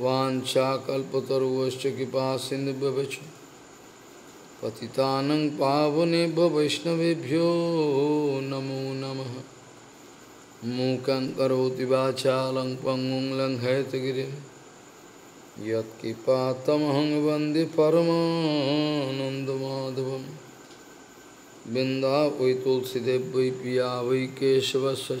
वाञ्छाकल्पतरुवश्च कृपा सिन्धुभ्यश्च पतितानं पावनेभ्यो वैष्णवभ्यो नमो नम मूक करोति वाचालं पङ्गुं लङ्घयतगिरिं यत्किपातमहं वन्दे परमानन्दमाधवं बिन्दा वै तुलसीदेव वै पिया वै केशवस्य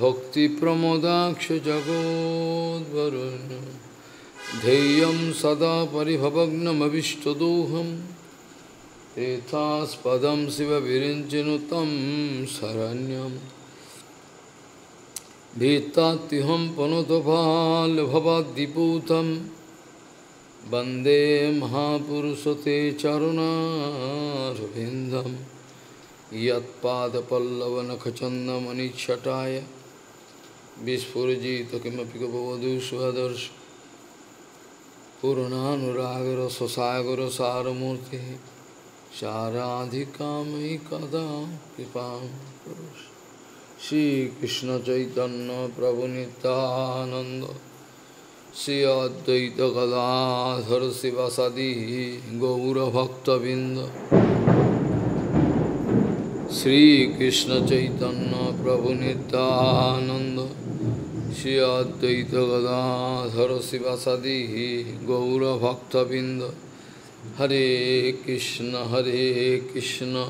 भक्तिप्रमोदाक्ष जगोद्वरुण्य ध्येयं सदा परिभवग्नमविष्टदोहं एतास्पदं शिव विरिञ्चिनु तं शरण्यं भीत्तात्युहं पनुतभाल्भवाद्दिपूतं वन्दे महापुरुषते चरुणारविन्दं यत्पादपल्लवनखचन्दमनिच्छटाय বিস্ফুরজিত কিমপি গোবধূ সুদর্শ पूर्णानुरागर ससागर सारमूर्ति साराधिका मयि कदा कृपा श्री कृष्ण चैतन्य प्रभु नित्यानंद श्री अद्वैत गदाधर शिवसदी गौरभक्तबिंद श्री कृष्ण चैतन्य प्रभु नितानंद श्री अद्वैत गदाधर शिवासादि गौरभक्तबिंद हरे कृष्ण हरे कृष्ण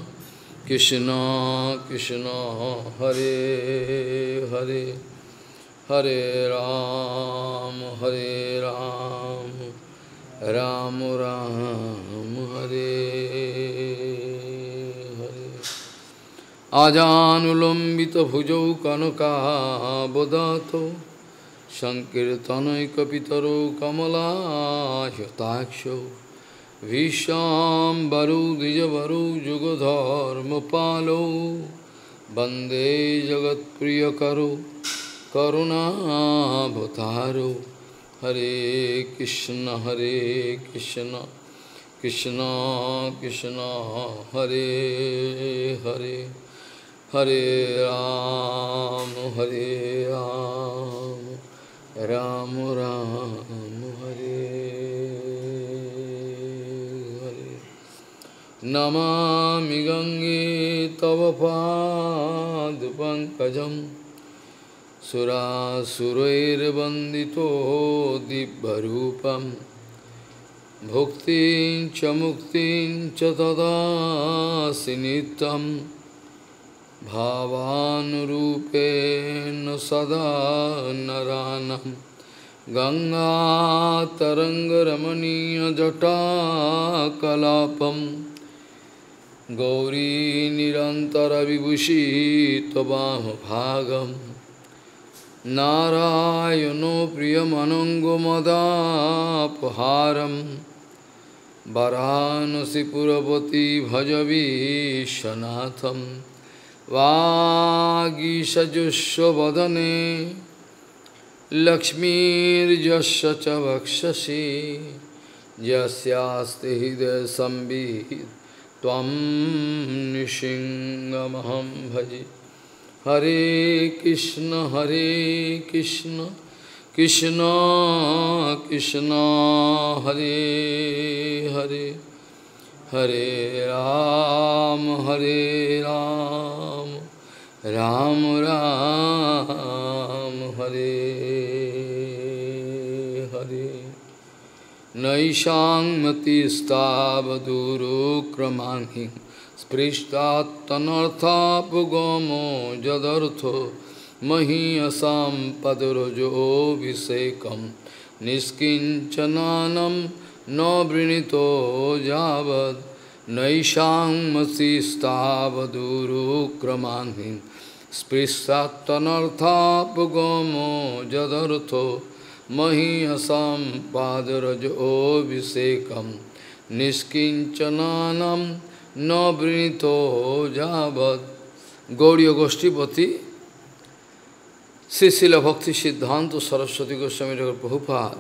कृष्ण कृष्ण हरे हरे हरे राम हरे राम, राम, राम আজানুলম্বিত ভুজৌ কনকাবদাত সংকীর্তনৈকিতর কমলাশতাক্ষ ভীষাম্বরৌ দ্বিজবরু যুগধর্ম পালৌ বন্দে জগৎপ্রিয় করো করুণাবতারো হরে কৃষ্ণ হরে কৃষ্ণ কৃষ্ণ কৃষ্ণ হরে হরে हरे राम हरे राम राम राम हरे हरे नमामि गंगे तव पाद पंकज दिव्यरूपम् भुक्ति च मुक्तिं भावानुरूपेण सदा नरानं गंगा तरंग रमणीय जटा कलापम गौरी निरंतर गङ्गातरङ्गरमणीयजटाकलापं गौरीनिरन्तरविभूषी त्वबाहभागं नारायणो प्रियमनङ्गमदापहारं भजवी भजवीशनाथम् वागीषजुस्वदने लक्ष्मीर्जस्य च वक्षसि यस्यास्ति हृदय संबीत भजे हरे कृष्ण हरे कृष्ण कृष्ण कृष्ण हरे हरे हरे राम हरे राम राम राम हरे हरे नैषाङ्मतिस्तावदूरोक्रमाङ्हि स्पृष्टात्तनर्थापगमो जदर्थो महीयसां पदरजोऽभिषेकं निष्किञ्चनानं न वृणीतो यावत् নৈশাংমসি স্থাবদুরুক্রমাহীন স্পৃশাত্তনর্থাপগম যদর্থ মহীয়সাম পাদরজোভিষেকম নিষ্কিঞ্চনানম নবৃণীত যাবৎ গৌরীয় গোষ্ঠীপতি শ্রীশিল ভক্তি সিদ্ধান্ত সরস্বতী গোস্বামী ঠাকুর প্রভুপাত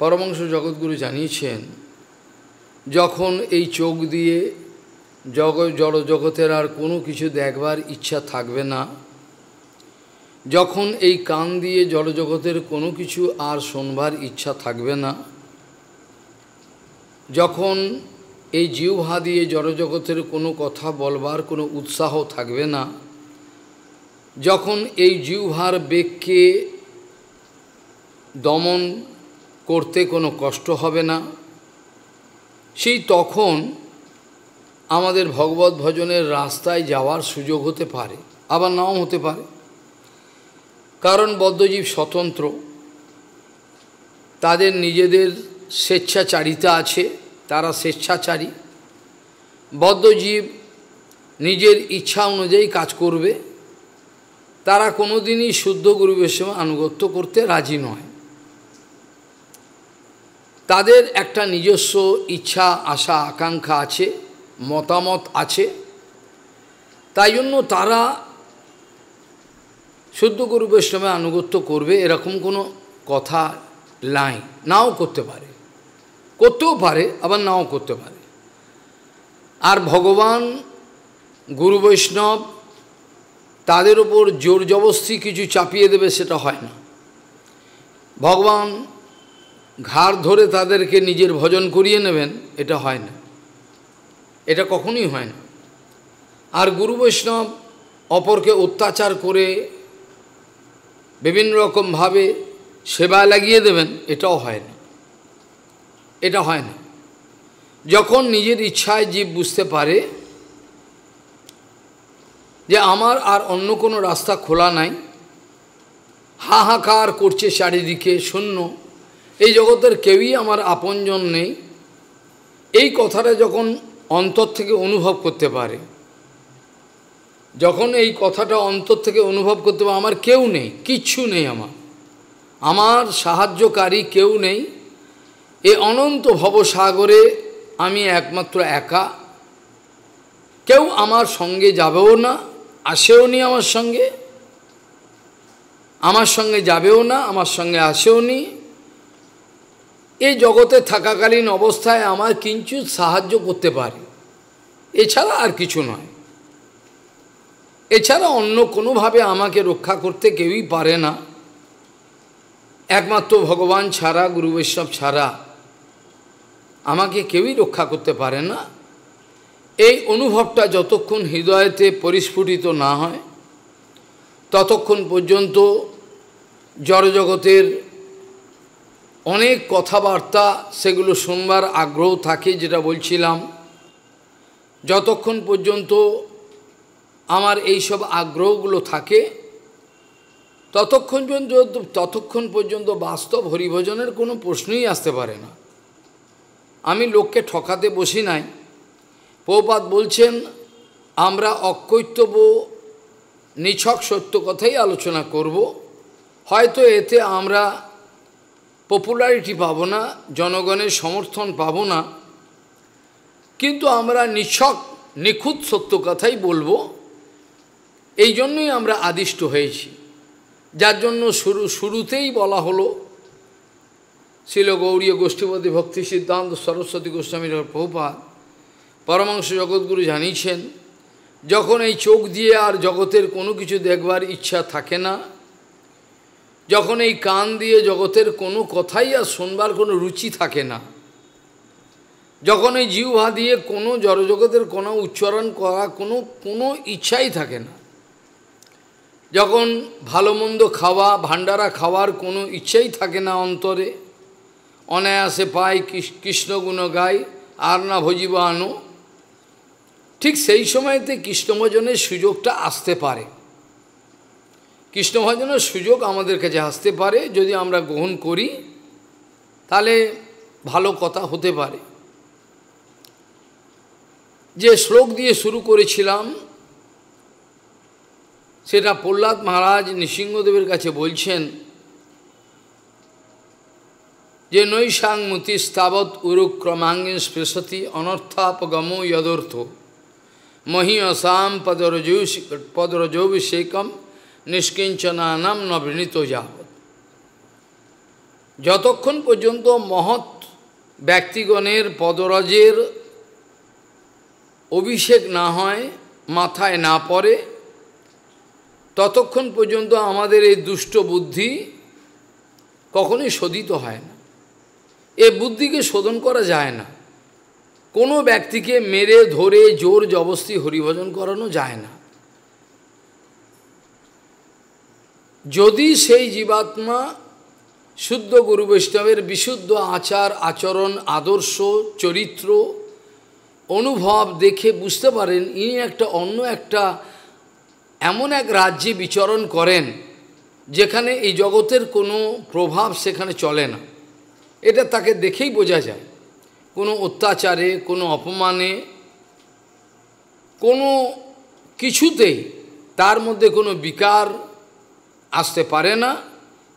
পরমাংশ জগৎগুরু জানিয়েছেন যখন এই চোখ দিয়ে জগ জড় জগতের আর কোনো কিছু দেখবার ইচ্ছা থাকবে না যখন এই কান দিয়ে জড়জগতের কোনো কিছু আর শোনবার ইচ্ছা থাকবে না যখন এই জিহ্বা দিয়ে জড়জগতের কোনো কথা বলবার কোনো উৎসাহ থাকবে না যখন এই জিহ্বার বেগকে দমন করতে কোনো কষ্ট হবে না সেই তখন আমাদের ভগবত ভজনের রাস্তায় যাওয়ার সুযোগ হতে পারে আবার নাও হতে পারে কারণ বদ্ধজীব স্বতন্ত্র তাদের নিজেদের স্বেচ্ছাচারিতা আছে তারা স্বেচ্ছাচারী বদ্ধজীব নিজের ইচ্ছা অনুযায়ী কাজ করবে তারা কোনোদিনই শুদ্ধ গুরুবের বৈষ্ণব আনুগত্য করতে রাজি নয় তাদের একটা নিজস্ব ইচ্ছা আশা আকাঙ্ক্ষা আছে মতামত আছে তাই জন্য তারা শুদ্ধ গুরু বৈষ্ণবে আনুগত্য করবে এরকম কোনো কথা নাই নাও করতে পারে করতেও পারে আবার নাও করতে পারে আর ভগবান গুরু বৈষ্ণব তাদের ওপর জোর জবস্তি কিছু চাপিয়ে দেবে সেটা হয় না ভগবান ঘাড় ধরে তাদেরকে নিজের ভজন করিয়ে নেবেন এটা হয় না এটা কখনোই হয় না আর গুরু বৈষ্ণব অপরকে অত্যাচার করে বিভিন্ন রকমভাবে সেবা লাগিয়ে দেবেন এটাও হয় না এটা হয় না যখন নিজের ইচ্ছায় জীব বুঝতে পারে যে আমার আর অন্য কোনো রাস্তা খোলা নাই হাহাকার করছে চারিদিকে শূন্য এই জগতের কেউই আমার আপনজন নেই এই কথাটা যখন অন্তর থেকে অনুভব করতে পারে যখন এই কথাটা অন্তর থেকে অনুভব করতে পারে আমার কেউ নেই কিচ্ছু নেই আমার আমার সাহায্যকারী কেউ নেই এ অনন্ত ভবসাগরে আমি একমাত্র একা কেউ আমার সঙ্গে যাবেও না আসেও নি আমার সঙ্গে আমার সঙ্গে যাবেও না আমার সঙ্গে আসেও নি এই জগতে থাকাকালীন অবস্থায় আমার কিঞ্চিত সাহায্য করতে পারে এছাড়া আর কিছু নয় এছাড়া অন্য কোনোভাবে আমাকে রক্ষা করতে কেউই পারে না একমাত্র ভগবান ছাড়া গুরু বৈষ্ণব ছাড়া আমাকে কেউই রক্ষা করতে পারে না এই অনুভবটা যতক্ষণ হৃদয়েতে পরিস্ফুটিত না হয় ততক্ষণ পর্যন্ত জড়জগতের অনেক কথাবার্তা সেগুলো শুনবার আগ্রহ থাকে যেটা বলছিলাম যতক্ষণ পর্যন্ত আমার এই সব আগ্রহগুলো থাকে ততক্ষণ পর্যন্ত ততক্ষণ পর্যন্ত বাস্তব হরিভজনের কোনো প্রশ্নই আসতে পারে না আমি লোককে ঠকাতে বসি নাই পৌপাত বলছেন আমরা অকৈত্যব্য নিছক সত্য কথাই আলোচনা করব হয়তো এতে আমরা পপুলারিটি পাবো না জনগণের সমর্থন পাবো না কিন্তু আমরা নিছক নিখুঁত সত্য কথাই বলবো এই জন্যই আমরা আদিষ্ট হয়েছি যার জন্য শুরু শুরুতেই বলা হলো শিল গৌরী গোষ্ঠীপতি ভক্তি সিদ্ধান্ত সরস্বতী গোস্বামীর প্রভুপাত পরমাংশ জগৎগুরু জানিয়েছেন যখন এই চোখ দিয়ে আর জগতের কোনো কিছু দেখবার ইচ্ছা থাকে না যখন এই কান দিয়ে জগতের কোনো কথাই আর শুনবার কোনো রুচি থাকে না যখন এই জিহ্বা দিয়ে কোনো জড়জগতের কোনো উচ্চারণ করা কোনো কোনো ইচ্ছাই থাকে না যখন ভালো মন্দ খাওয়া ভাণ্ডারা খাওয়ার কোনো ইচ্ছাই থাকে না অন্তরে অনায়াসে পায় কৃষ্ণগুণ গায় আর না ভজিব আনো ঠিক সেই সময়তে কৃষ্ণভোজনের সুযোগটা আসতে পারে কৃষ্ণ ভজনের সুযোগ আমাদের কাছে আসতে পারে যদি আমরা গ্রহণ করি তাহলে ভালো কথা হতে পারে যে শ্লোক দিয়ে শুরু করেছিলাম সেটা প্রহ্লাদ মহারাজ নৃসিংহদেবের কাছে বলছেন যে নৈশাং মতি স্তাবৎ উরুক্রমাঙ্গে স্পৃশতি অনর্থাপগম যদর্থ মহি অসাম পদরজৌ পদরজৌভিষেকম নিষ্কিঞ্চনানাম নবৃণীত যাব যতক্ষণ পর্যন্ত মহৎ ব্যক্তিগণের পদরজের অভিষেক না হয় মাথায় না পড়ে ততক্ষণ পর্যন্ত আমাদের এই দুষ্ট বুদ্ধি কখনোই শোধিত হয় না এ বুদ্ধিকে শোধন করা যায় না কোনো ব্যক্তিকে মেরে ধরে জোর জবস্তি হরিভজন করানো যায় না যদি সেই জীবাত্মা শুদ্ধ গুরু বৈষ্ণবের বিশুদ্ধ আচার আচরণ আদর্শ চরিত্র অনুভব দেখে বুঝতে পারেন ইনি একটা অন্য একটা এমন এক রাজ্যে বিচরণ করেন যেখানে এই জগতের কোনো প্রভাব সেখানে চলে না এটা তাকে দেখেই বোঝা যায় কোনো অত্যাচারে কোনো অপমানে কোনো কিছুতেই তার মধ্যে কোনো বিকার আসতে পারে না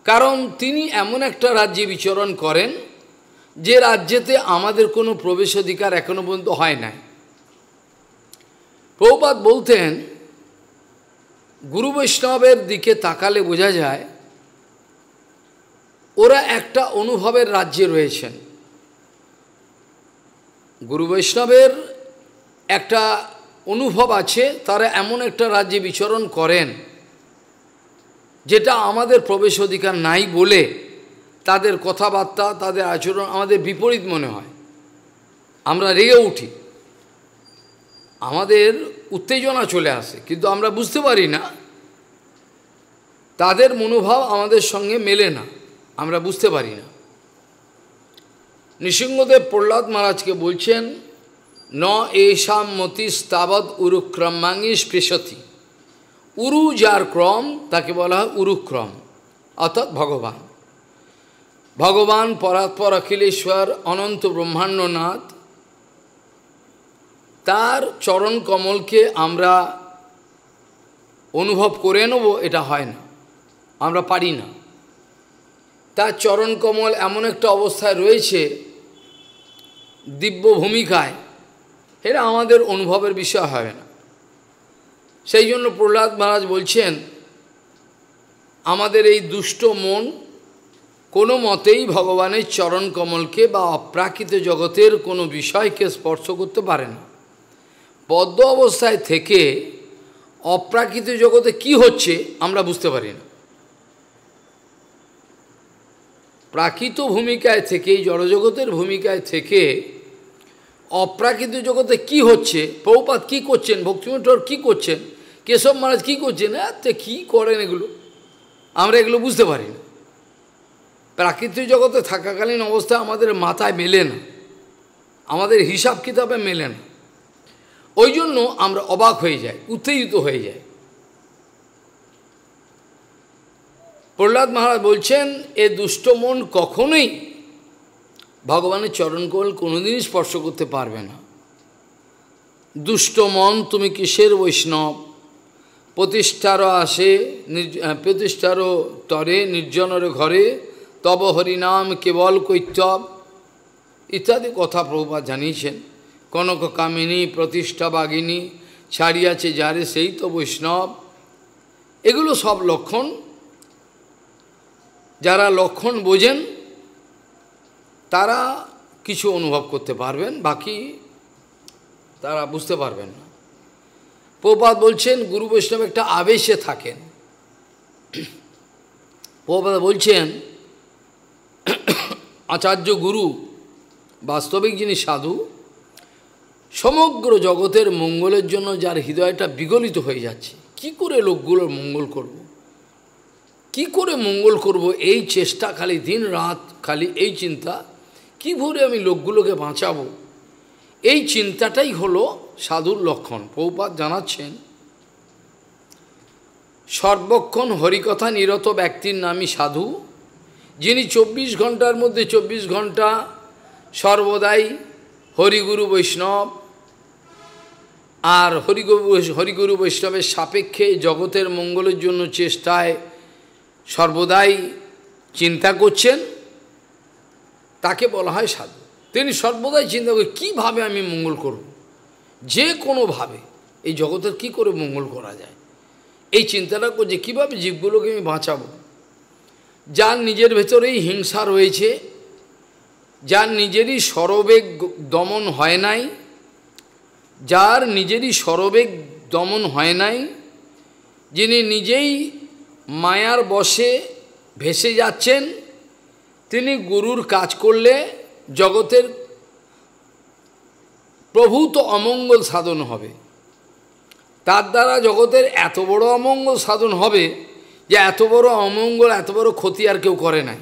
কারণ তিনি এমন একটা রাজ্যে বিচরণ করেন যে রাজ্যেতে আমাদের কোনো প্রবেশাধিকার এখনো পর্যন্ত হয় নাই প্রভুপাত বলতেন গুরু বৈষ্ণবের দিকে তাকালে বোঝা যায় ওরা একটা অনুভবের রাজ্যে রয়েছেন গুরু বৈষ্ণবের একটা অনুভব আছে তারা এমন একটা রাজ্যে বিচরণ করেন যেটা আমাদের প্রবেশ অধিকার নাই বলে তাদের কথাবার্তা তাদের আচরণ আমাদের বিপরীত মনে হয় আমরা রেগে উঠি আমাদের উত্তেজনা চলে আসে কিন্তু আমরা বুঝতে পারি না তাদের মনোভাব আমাদের সঙ্গে মেলে না আমরা বুঝতে পারি না নৃসিংহদেব প্রহ্লাদ মহারাজকে বলছেন ন এষাম মতি স্তাবৎ উরুক্রমাঙ্গি স্পৃশতি উরু যার ক্রম তাকে বলা হয় উরুক্রম অর্থাৎ ভগবান ভগবান পরাৎপর অখিলেশ্বর অনন্ত ব্রহ্মাণ্ডনাথ তার চরণ কমলকে আমরা অনুভব করে নেব এটা হয় না আমরা পারি না তার চরণ কমল এমন একটা অবস্থায় রয়েছে দিব্য ভূমিকায় এটা আমাদের অনুভবের বিষয় হবে না সেই জন্য প্রহ্লাদ মহারাজ বলছেন আমাদের এই দুষ্ট মন কোনো মতেই ভগবানের চরণ কমলকে বা অপ্রাকৃত জগতের কোনো বিষয়কে স্পর্শ করতে পারে না পদ্ম অবস্থায় থেকে অপ্রাকৃত জগতে কি হচ্ছে আমরা বুঝতে পারি না প্রাকৃত ভূমিকায় থেকে জড়জগতের ভূমিকায় থেকে অপ্রাকৃত জগতে কি হচ্ছে প্রভুপাত কি করছেন ভক্তিমঠর কি করছেন কেশব মহারাজ কি করছেন তে কি করেন এগুলো আমরা এগুলো বুঝতে পারি না প্রাকৃতিক জগতে থাকাকালীন অবস্থা আমাদের মাথায় মেলে না আমাদের হিসাব কিতাবে মেলে না ওই জন্য আমরা অবাক হয়ে যাই উত্তেজিত হয়ে যাই প্রহ্লাদ মহারাজ বলছেন এ দুষ্ট মন কখনোই ভগবানের চরণকোল কোনোদিনই স্পর্শ করতে পারবে না দুষ্ট মন তুমি কিসের বৈষ্ণব প্রতিষ্ঠারও আসে প্রতিষ্ঠারও তরে নির্জনের ঘরে তব হরিনাম কেবল কৈত্যব ইত্যাদি কথা প্রভুপাত জানিয়েছেন কনক কামিনী প্রতিষ্ঠা বাগিনী ছাড়িয়াছে যারে সেই তো বৈষ্ণব এগুলো সব লক্ষণ যারা লক্ষণ বোঝেন তারা কিছু অনুভব করতে পারবেন বাকি তারা বুঝতে পারবেন না প্রপাত বলছেন গুরু বৈষ্ণব একটা আবেশে থাকেন প্রপাত বলছেন আচার্য গুরু বাস্তবিক যিনি সাধু সমগ্র জগতের মঙ্গলের জন্য যার হৃদয়টা বিগলিত হয়ে যাচ্ছে কি করে লোকগুলোর মঙ্গল করব। কি করে মঙ্গল করব এই চেষ্টা খালি দিন রাত খালি এই চিন্তা ভরে আমি লোকগুলোকে বাঁচাবো এই চিন্তাটাই হলো সাধুর লক্ষণ পৌপাত জানাচ্ছেন সর্বক্ষণ হরিকথা নিরত ব্যক্তির নামই সাধু যিনি ২৪ ঘন্টার মধ্যে ২৪ ঘন্টা সর্বদাই হরিগুরু বৈষ্ণব আর হরিগুরু হরিগুরু বৈষ্ণবের সাপেক্ষে জগতের মঙ্গলের জন্য চেষ্টায় সর্বদাই চিন্তা করছেন তাকে বলা হয় সাধু তিনি সর্বদাই চিন্তা করি কীভাবে আমি মঙ্গল করব যে কোনোভাবে এই জগতের কি করে মঙ্গল করা যায় এই চিন্তাটা করছে কীভাবে জীবগুলোকে আমি বাঁচাবো যার নিজের ভেতরেই হিংসা রয়েছে যার নিজেরই সরবেগ দমন হয় নাই যার নিজেরই সরবেগ দমন হয় নাই যিনি নিজেই মায়ার বসে ভেসে যাচ্ছেন তিনি গুরুর কাজ করলে জগতের প্রভূত অমঙ্গল সাধন হবে তার দ্বারা জগতের এত বড় অমঙ্গল সাধন হবে যে এত বড় অমঙ্গল এত বড় ক্ষতি আর কেউ করে নাই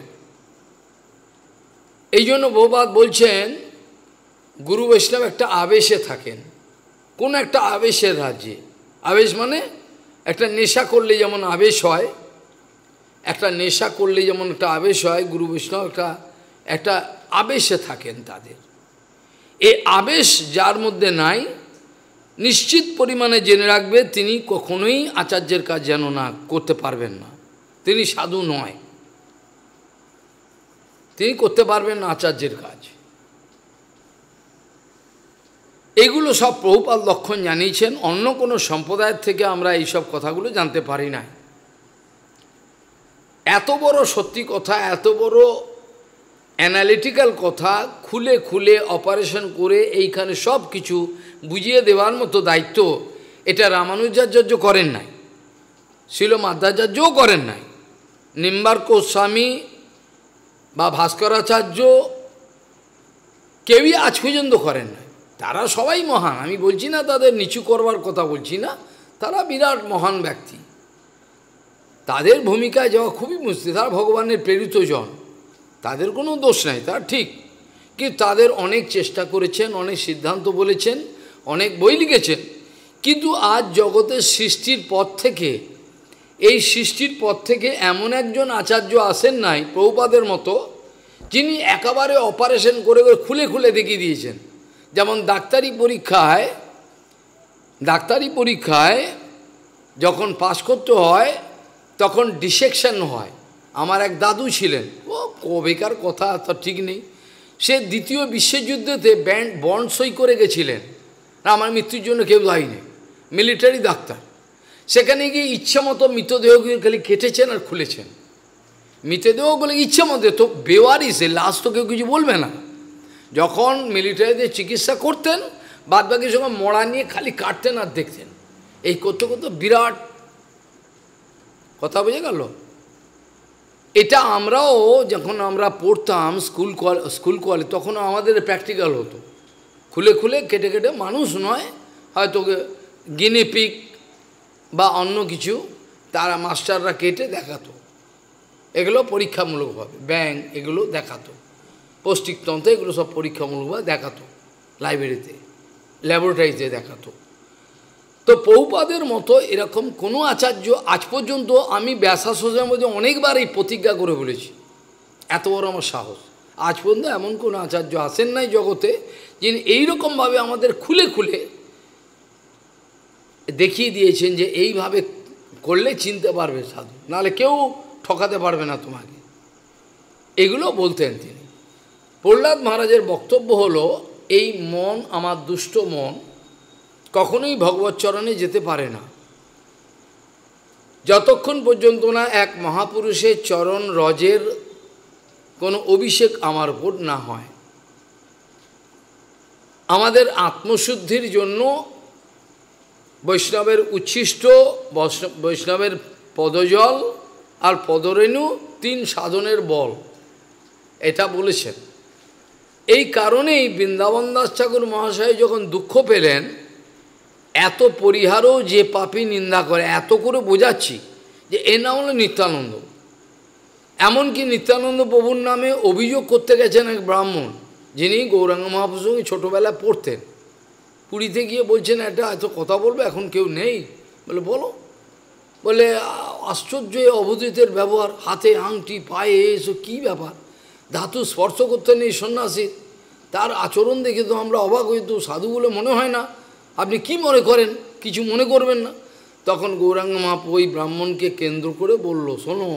এই জন্য বহুবাদ বলছেন গুরু বৈষ্ণব একটা আবেশে থাকেন কোন একটা আবেশের রাজ্যে আবেশ মানে একটা নেশা করলে যেমন আবেশ হয় একটা নেশা করলে যেমন একটা আবেশ হয় গুরু বৈষ্ণব একটা একটা আবেশে থাকেন তাদের এই আবেশ যার মধ্যে নাই নিশ্চিত পরিমাণে জেনে রাখবে তিনি কখনোই আচার্যের কাজ যেন না করতে পারবেন না তিনি সাধু নয় তিনি করতে পারবেন না আচার্যের কাজ এগুলো সব প্রভুপাল লক্ষণ জানিয়েছেন অন্য কোনো সম্প্রদায়ের থেকে আমরা এইসব কথাগুলো জানতে পারি না এত বড় সত্যি কথা এত বড় অ্যানালিটিক্যাল কথা খুলে খুলে অপারেশন করে এইখানে সব কিছু বুঝিয়ে দেওয়ার মতো দায়িত্ব এটা রামানুজাচার্য করেন নাই শিল মাদ্রাচার্যও করেন নাই নিম্বার গোস্বামী বা ভাস্করাচার্য কেউই আজ পর্যন্ত করেন নাই তারা সবাই মহান আমি বলছি না তাদের নিচু করবার কথা বলছি না তারা বিরাট মহান ব্যক্তি তাদের ভূমিকায় যাওয়া খুবই মুশকিল তারা ভগবানের প্রেরিত জন তাদের কোনো দোষ নাই তার ঠিক কিন্তু তাদের অনেক চেষ্টা করেছেন অনেক সিদ্ধান্ত বলেছেন অনেক বই লিখেছেন কিন্তু আজ জগতের সৃষ্টির পথ থেকে এই সৃষ্টির পথ থেকে এমন একজন আচার্য আসেন নাই প্রভুপাদের মতো যিনি একেবারে অপারেশন করে করে খুলে খুলে দেখিয়ে দিয়েছেন যেমন ডাক্তারি পরীক্ষায় ডাক্তারি পরীক্ষায় যখন পাশ করতে হয় তখন ডিসেকশন হয় আমার এক দাদু ছিলেন ও কবেকার কথা তো ঠিক নেই সে দ্বিতীয় বিশ্বযুদ্ধতে ব্যান্ড বন্ড সই করে গেছিলেন না আমার মৃত্যুর জন্য কেউ দায়ী মিলিটারি ডাক্তার সেখানে গিয়ে মতো মৃতদেহগুলি খালি কেটেছেন আর খুলেছেন ইচ্ছে মতো তো বেওয়ারিসে লাস্ট তো কেউ কিছু বলবে না যখন মিলিটারিদের চিকিৎসা করতেন বাদবাকি সময় মরা নিয়ে খালি কাটতেন আর দেখতেন এই করতে করতে বিরাট কথা বোঝা গেল এটা আমরাও যখন আমরা পড়তাম স্কুল স্কুল কলেজ তখন আমাদের প্র্যাকটিক্যাল হতো খুলে খুলে কেটে কেটে মানুষ নয় হয়তো গিনিপিক বা অন্য কিছু তারা মাস্টাররা কেটে দেখাতো এগুলো পরীক্ষামূলকভাবে ব্যাং এগুলো দেখাতো পৌষ্টিকতন্ত্র এগুলো সব পরীক্ষামূলকভাবে দেখাতো লাইব্রেরিতে ল্যাবরেটরিতে দেখাতো তো পৌপাদের মতো এরকম কোনো আচার্য আজ পর্যন্ত আমি ব্যাসা সোজার মধ্যে অনেকবার এই প্রতিজ্ঞা করে বলেছি এত বড় আমার সাহস আজ পর্যন্ত এমন কোনো আচার্য আসেন নাই জগতে যিনি এইরকমভাবে আমাদের খুলে খুলে দেখিয়ে দিয়েছেন যে এইভাবে করলে চিনতে পারবে সাধু নাহলে কেউ ঠকাতে পারবে না তোমাকে এগুলো বলতেন তিনি প্রহ্লাদ মহারাজের বক্তব্য হলো এই মন আমার দুষ্ট মন কখনোই ভগবত চরণে যেতে পারে না যতক্ষণ পর্যন্ত না এক মহাপুরুষের চরণ রজের কোনো অভিষেক আমার উপর না হয় আমাদের আত্মশুদ্ধির জন্য বৈষ্ণবের উচ্ছিষ্ট বৈষ্ণবের পদজল আর পদরেণু তিন সাধনের বল এটা বলেছেন এই কারণেই বৃন্দাবন দাস ঠাকুর মহাশয় যখন দুঃখ পেলেন এত পরিহারও যে পাপি নিন্দা করে এত করে বোঝাচ্ছি যে এ না হলো নিত্যানন্দ এমনকি নিত্যানন্দ প্রভুর নামে অভিযোগ করতে গেছেন এক ব্রাহ্মণ যিনি গৌরাঙ্গ মহাপুর সঙ্গে ছোটোবেলায় পড়তেন পুরীতে গিয়ে বলছেন এটা এত কথা বলবে এখন কেউ নেই বলে বলো বলে আশ্চর্য অবধূতের ব্যবহার হাতে আংটি পায়ে এসব কী ব্যাপার ধাতু স্পর্শ করতে নেই সন্ন্যাসী তার আচরণ দেখে তো আমরা অবাক হইতো সাধু বলে মনে হয় না আপনি কি মনে করেন কিছু মনে করবেন না তখন গৌরাঙ্গ মাপ ওই ব্রাহ্মণকে কেন্দ্র করে বলল শোনো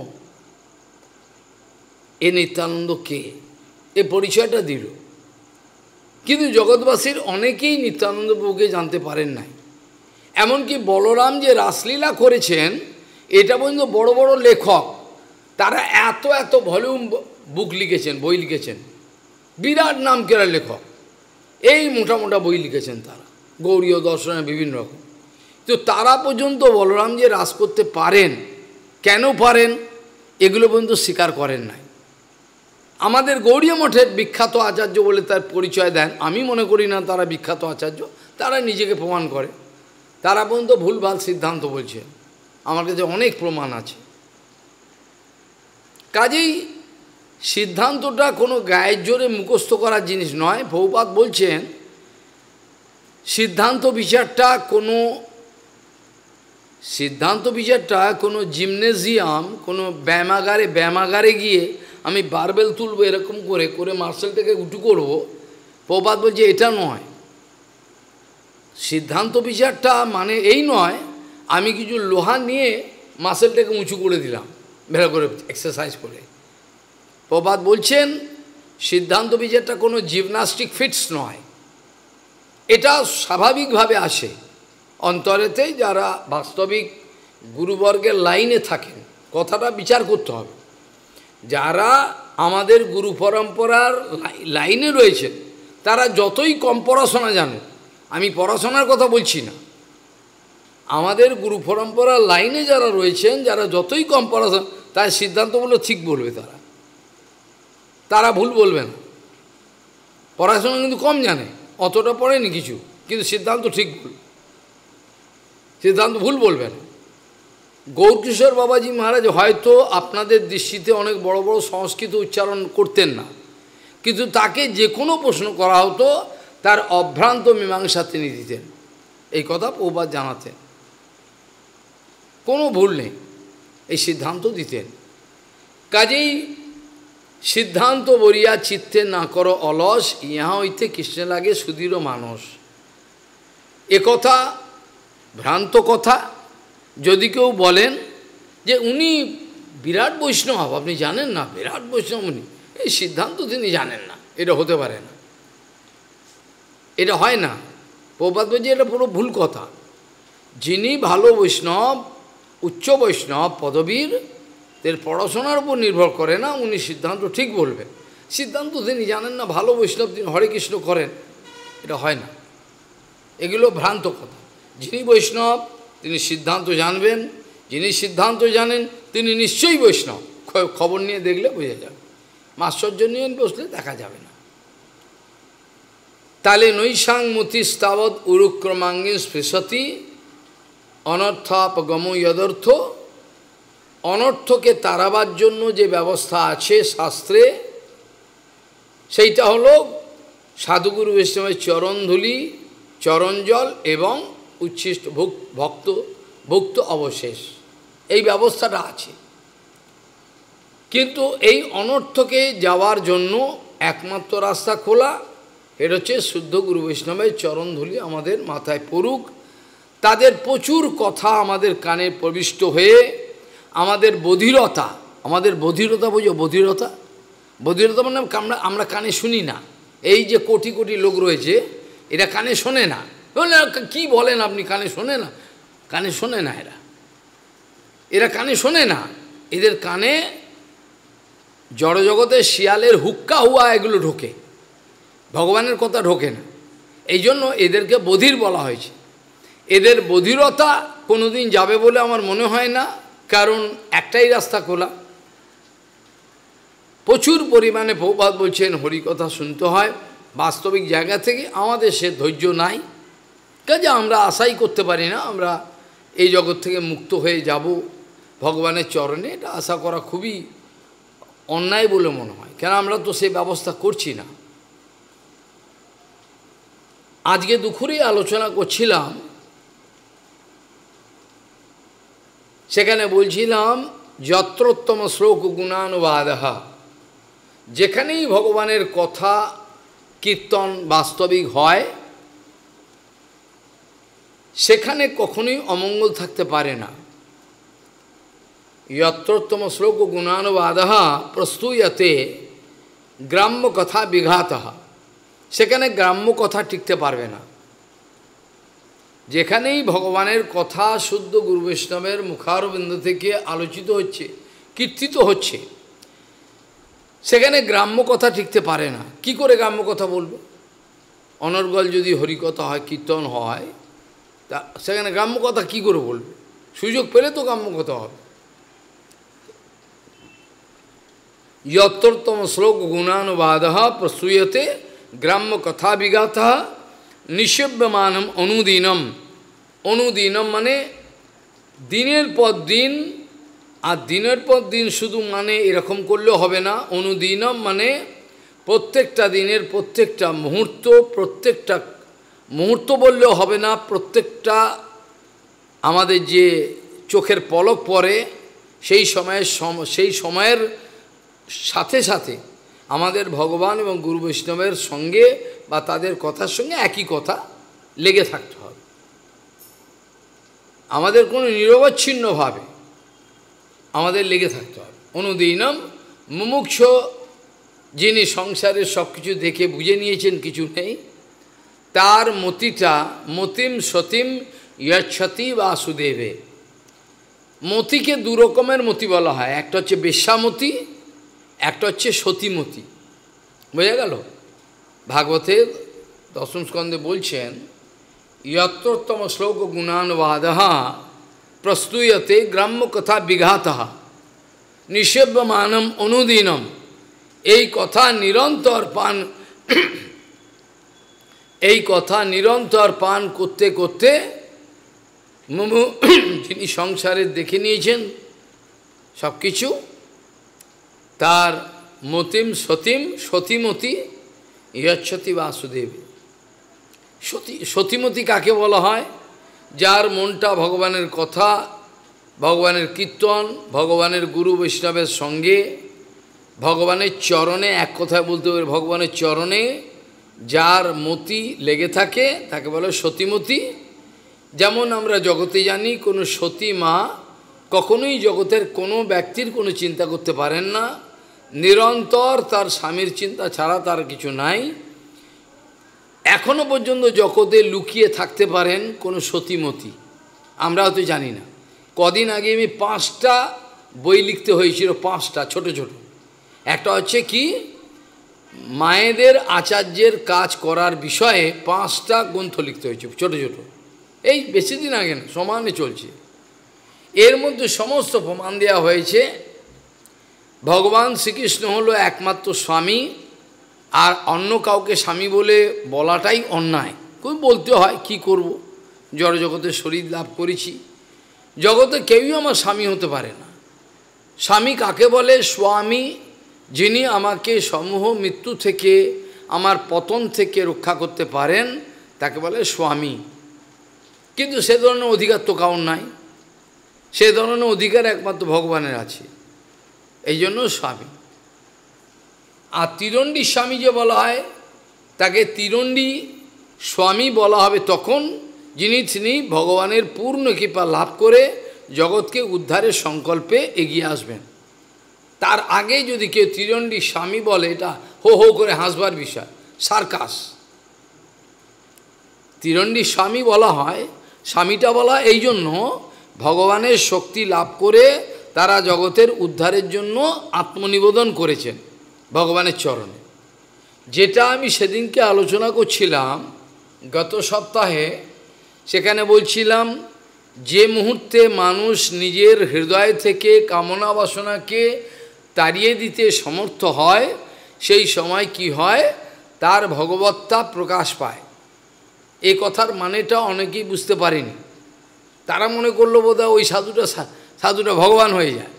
এ নিত্যানন্দ কে এ পরিচয়টা দিল কিন্তু জগৎবাসীর অনেকেই নিত্যানন্দ প্রভুকে জানতে পারেন নাই এমনকি বলরাম যে রাসলীলা করেছেন এটা পর্যন্ত বড় বড় লেখক তারা এত এত ভলিউম বুক লিখেছেন বই লিখেছেন বিরাট নাম কেরা লেখক এই মোটা মোটা বই লিখেছেন তারা গৌরীয় দর্শনে বিভিন্ন রকম তো তারা পর্যন্ত বলরাম যে রাস করতে পারেন কেন পারেন এগুলো পর্যন্ত স্বীকার করেন নাই আমাদের গৌরীয় মঠের বিখ্যাত আচার্য বলে তার পরিচয় দেন আমি মনে করি না তারা বিখ্যাত আচার্য তারা নিজেকে প্রমাণ করে তারা পর্যন্ত ভুলভাল সিদ্ধান্ত বলছে আমার কাছে অনেক প্রমাণ আছে কাজেই সিদ্ধান্তটা কোনো গায়ের জোরে মুখস্থ করার জিনিস নয় ভৌপাত বলছেন সিদ্ধান্ত বিচারটা কোনো সিদ্ধান্ত বিচারটা কোনো জিমনেজিয়াম কোনো ব্যায়ামাগারে ব্যায়ামাগারে গিয়ে আমি বারবেল তুলবো এরকম করে করে মার্শালটাকে উঠু করব প্রবাদ বলছে এটা নয় সিদ্ধান্ত বিচারটা মানে এই নয় আমি কিছু লোহা নিয়ে মাসেলটাকে উঁচু করে দিলাম ভেড়া করে এক্সারসাইজ করে প্রবাদ বলছেন সিদ্ধান্ত বিচারটা কোনো জিমনাস্টিক ফিটস নয় এটা স্বাভাবিকভাবে আসে অন্তরেতেই যারা বাস্তবিক গুরুবর্গের লাইনে থাকেন কথাটা বিচার করতে হবে যারা আমাদের গুরু পরম্পরার লাইনে রয়েছেন তারা যতই কম পড়াশোনা জানে আমি পড়াশোনার কথা বলছি না আমাদের গুরু পরম্পরার লাইনে যারা রয়েছেন যারা যতই কম পড়াশোনা তার সিদ্ধান্তগুলো ঠিক বলবে তারা তারা ভুল বলবে না পড়াশোনা কিন্তু কম জানে অতটা পড়েনি কিছু কিন্তু সিদ্ধান্ত ঠিক ভুল সিদ্ধান্ত ভুল বলবেন গৌরকিশোর বাবাজি মহারাজ হয়তো আপনাদের দৃষ্টিতে অনেক বড় বড় সংস্কৃত উচ্চারণ করতেন না কিন্তু তাকে যে কোনো প্রশ্ন করা হতো তার অভ্রান্ত মীমাংসা তিনি দিতেন এই কথা প্রবাদ জানাতেন কোনো ভুল নেই এই সিদ্ধান্ত দিতেন কাজেই সিদ্ধান্ত বরিয়া চিত্তে না করো অলস ইহা হইতে কৃষ্ণে লাগে সুদীর মানুষ একথা ভ্রান্ত কথা যদি কেউ বলেন যে উনি বিরাট বৈষ্ণব আপনি জানেন না বিরাট বৈষ্ণব উনি এই সিদ্ধান্ত তিনি জানেন না এটা হতে পারে না এটা হয় না প্রপাত বলছি এটা পুরো ভুল কথা যিনি ভালো বৈষ্ণব উচ্চ বৈষ্ণব পদবীর এর পড়াশোনার উপর নির্ভর করে না উনি সিদ্ধান্ত ঠিক বলবেন সিদ্ধান্ত তিনি জানেন না ভালো বৈষ্ণব তিনি হরে কৃষ্ণ করেন এটা হয় না এগুলো ভ্রান্ত কথা যিনি বৈষ্ণব তিনি সিদ্ধান্ত জানবেন যিনি সিদ্ধান্ত জানেন তিনি নিশ্চয়ই বৈষ্ণব খবর নিয়ে দেখলে বোঝা যাবে মাশ্চর্য নিয়ে বসলে দেখা যাবে না তালে নৈশাং মতি স্তাবৎ উরুক্রমাঙ্গিন স্পৃশতি অনর্থাপগম ইয়দর্থ অনর্থকে তাড়াবার জন্য যে ব্যবস্থা আছে শাস্ত্রে সেইটা হলো সাধুগুরু বৈষ্ণবের চরণধুলি চরণজল এবং উচ্ছিষ্ট ভক্ত ভুক্ত অবশেষ এই ব্যবস্থাটা আছে কিন্তু এই অনর্থকে যাওয়ার জন্য একমাত্র রাস্তা খোলা এটা হচ্ছে শুদ্ধ গুরু বৈষ্ণবের চরণধুলি আমাদের মাথায় পড়ুক তাদের প্রচুর কথা আমাদের কানে প্রবিষ্ট হয়ে আমাদের বধিরতা আমাদের বধিরতা বুঝো বধিরতা বধিরতা মানে আমরা আমরা কানে শুনি না এই যে কোটি কোটি লোক রয়েছে এরা কানে শোনে না কি বলেন আপনি কানে শোনে না কানে শোনে না এরা এরা কানে শোনে না এদের কানে জড়জগতে শিয়ালের হুক্কা হুয়া এগুলো ঢোকে ভগবানের কথা ঢোকে না এই জন্য এদেরকে বধির বলা হয়েছে এদের বধিরতা কোনোদিন যাবে বলে আমার মনে হয় না কারণ একটাই রাস্তা খোলা প্রচুর পরিমাণে প্রবাদ বলছেন হরিকথা শুনতে হয় বাস্তবিক জায়গা থেকে আমাদের সে ধৈর্য নাই কাজে আমরা আশাই করতে পারি না আমরা এই জগৎ থেকে মুক্ত হয়ে যাব ভগবানের চরণে এটা আশা করা খুবই অন্যায় বলে মনে হয় কেন আমরা তো সে ব্যবস্থা করছি না আজকে দুপুরেই আলোচনা করছিলাম সেখানে বলছিলাম যত্রোত্তম শ্লোক গুণানুবাদ যেখানেই ভগবানের কথা কীর্তন বাস্তবিক হয় সেখানে কখনোই অমঙ্গল থাকতে পারে না যত্রোত্তম শ্লোক গুণানুবাদ প্রস্তুয়তে গ্রাম্য কথা বিঘাত সেখানে গ্রাম্য কথা টিকতে পারবে না যেখানেই ভগবানের কথা শুদ্ধ গুরু বৈষ্ণবের মুখারবিন্দু থেকে আলোচিত হচ্ছে কীর্তিত হচ্ছে সেখানে গ্রাম্য কথা ঠিকতে পারে না কি করে গ্রাম্য কথা বলবে অনর্গল যদি হরিকথা হয় কীর্তন হয় তা সেখানে গ্রাম্য কথা কী করে বলবে সুযোগ পেলে তো গ্রাম্য কথা হবে যত্তরতম শ্লোক গুণানুবাদ প্রসূয়তে গ্রাম্য কথা विगात নিষেব্যমানম অনুদিনম অনুদিনম মানে দিনের পর দিন আর দিনের পর দিন শুধু মানে এরকম করলেও হবে না অনুদিনম মানে প্রত্যেকটা দিনের প্রত্যেকটা মুহূর্ত প্রত্যেকটা মুহূর্ত বললেও হবে না প্রত্যেকটা আমাদের যে চোখের পলক পরে সেই সময়ের সেই সময়ের সাথে সাথে আমাদের ভগবান এবং গুরু বৈষ্ণবের সঙ্গে বা তাদের কথার সঙ্গে একই কথা লেগে থাকতে হবে আমাদের কোনো নিরবচ্ছিন্নভাবে আমাদের লেগে থাকতে হবে অনুদিনম মুমুক্ষ যিনি সংসারের সব কিছু দেখে বুঝে নিয়েছেন কিছু নেই তার মতিটা মতিম সতীম ইয়চ্ছতি বাসুদেবে মতিকে দু রকমের মতি বলা হয় একটা হচ্ছে বেশ্যামতি একটা হচ্ছে সতীমতি বোঝা গেল ভাগবতের দশম স্কন্ধে বলছেন यत्रोत्तम श्लोक गुणानुवाद प्रस्तूयते ग्राम्य कथा विघात নিষেব্যমানম অনুদিনম এই কথা নিরন্তর পান এই কথা নিরন্তর পান করতে করতে মুমু যিনি সংসারে দেখে নিয়েছেন সব কিছু তার মতিম সতীম সতীমতি ইয়চ্ছতি বাসুদেবী সতী সতীমতী কাকে বলা হয় যার মনটা ভগবানের কথা ভগবানের কীর্তন ভগবানের গুরু বৈষ্ণবের সঙ্গে ভগবানের চরণে এক কথায় বলতে পারি ভগবানের চরণে যার মতি লেগে থাকে তাকে বলে সতীমতি যেমন আমরা জগতে জানি কোনো সতী মা কখনোই জগতের কোনো ব্যক্তির কোনো চিন্তা করতে পারেন না নিরন্তর তার স্বামীর চিন্তা ছাড়া তার কিছু নাই এখনও পর্যন্ত জগতে লুকিয়ে থাকতে পারেন কোনো সতীমতি আমরা হয়তো জানি না কদিন আগে আমি পাঁচটা বই লিখতে হয়েছিল পাঁচটা ছোট ছোট একটা হচ্ছে কি মায়েদের আচার্যের কাজ করার বিষয়ে পাঁচটা গ্রন্থ লিখতে হয়েছে ছোট ছোট এই বেশি দিন আগে না সমানে চলছে এর মধ্যে সমস্ত প্রমাণ দেওয়া হয়েছে ভগবান শ্রীকৃষ্ণ হলো একমাত্র স্বামী আর অন্য কাউকে স্বামী বলে বলাটাই অন্যায় খুব বলতে হয় কি করব। জড় জগতে শরীর লাভ করেছি জগতে কেউই আমার স্বামী হতে পারে না স্বামী কাকে বলে স্বামী যিনি আমাকে সমূহ মৃত্যু থেকে আমার পতন থেকে রক্ষা করতে পারেন তাকে বলে স্বামী কিন্তু সে ধরনের অধিকার তো কাউন নাই সে ধরনের অধিকার একমাত্র ভগবানের আছে এই জন্য স্বামী আর তিরণ্ডী স্বামী যে বলা হয় তাকে তিরণ্ডী স্বামী বলা হবে তখন যিনি তিনি ভগবানের পূর্ণ কৃপা লাভ করে জগৎকে উদ্ধারের সংকল্পে এগিয়ে আসবেন তার আগে যদি কেউ তিরণ্ডী স্বামী বলে এটা হো হো করে হাসবার বিষয় সার্কাস তিরণ্ডী স্বামী বলা হয় স্বামীটা বলা এই জন্য ভগবানের শক্তি লাভ করে তারা জগতের উদ্ধারের জন্য আত্মনিবেদন করেছেন ভগবানের চরণে যেটা আমি সেদিনকে আলোচনা করছিলাম গত সপ্তাহে সেখানে বলছিলাম যে মুহূর্তে মানুষ নিজের হৃদয় থেকে কামনা বাসনাকে তাড়িয়ে দিতে সমর্থ হয় সেই সময় কি হয় তার ভগবত্তা প্রকাশ পায় এই কথার মানেটা অনেকেই বুঝতে পারেনি তারা মনে করলো বোধহয় ওই সাধুটা সাধুটা ভগবান হয়ে যায়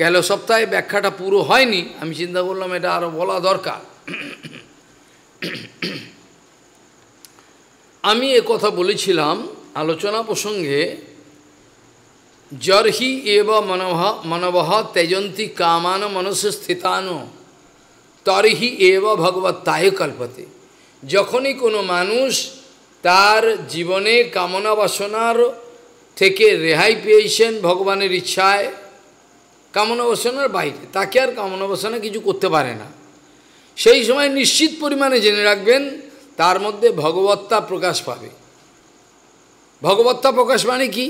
গেল সপ্তাহে ব্যাখ্যাটা পুরো হয়নি আমি চিন্তা করলাম এটা আরও বলা দরকার আমি এ কথা বলেছিলাম আলোচনা প্রসঙ্গে জর্হি এব মনবহ মনবহ তেজন্তী কামান মনস স্থিতানো তরহি এব ভগবত্তায় কল্পতে যখনই কোনো মানুষ তার জীবনে কামনা বাসনার থেকে রেহাই পেয়েছেন ভগবানের ইচ্ছায় কামনা বসানোর বাইরে তাকে আর বসানো কিছু করতে পারে না সেই সময় নিশ্চিত পরিমাণে জেনে রাখবেন তার মধ্যে ভগবত্তা প্রকাশ পাবে ভগবত্তা প্রকাশ মানে কি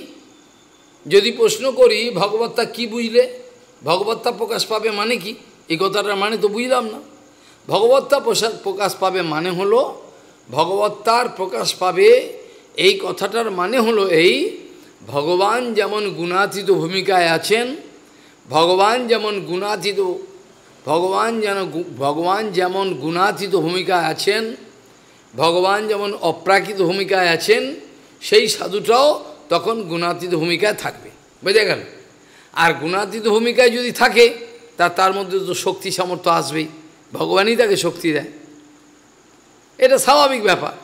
যদি প্রশ্ন করি ভগবত্তা কি বুঝলে ভগবত্তা প্রকাশ পাবে মানে কি এই কথাটার মানে তো বুঝলাম না ভগবত্তা প্রসাদ প্রকাশ পাবে মানে হলো ভগবত্তার প্রকাশ পাবে এই কথাটার মানে হলো এই ভগবান যেমন গুণাতীত ভূমিকায় আছেন ভগবান যেমন গুণাতীত ভগবান যেন ভগবান যেমন গুণাতীত ভূমিকায় আছেন ভগবান যেমন অপ্রাকৃত ভূমিকায় আছেন সেই সাধুটাও তখন গুণাতীত ভূমিকায় থাকবে বুঝে গেল আর গুণাতীত ভূমিকায় যদি থাকে তা তার মধ্যে তো শক্তি সামর্থ্য আসবেই ভগবানই তাকে শক্তি দেয় এটা স্বাভাবিক ব্যাপার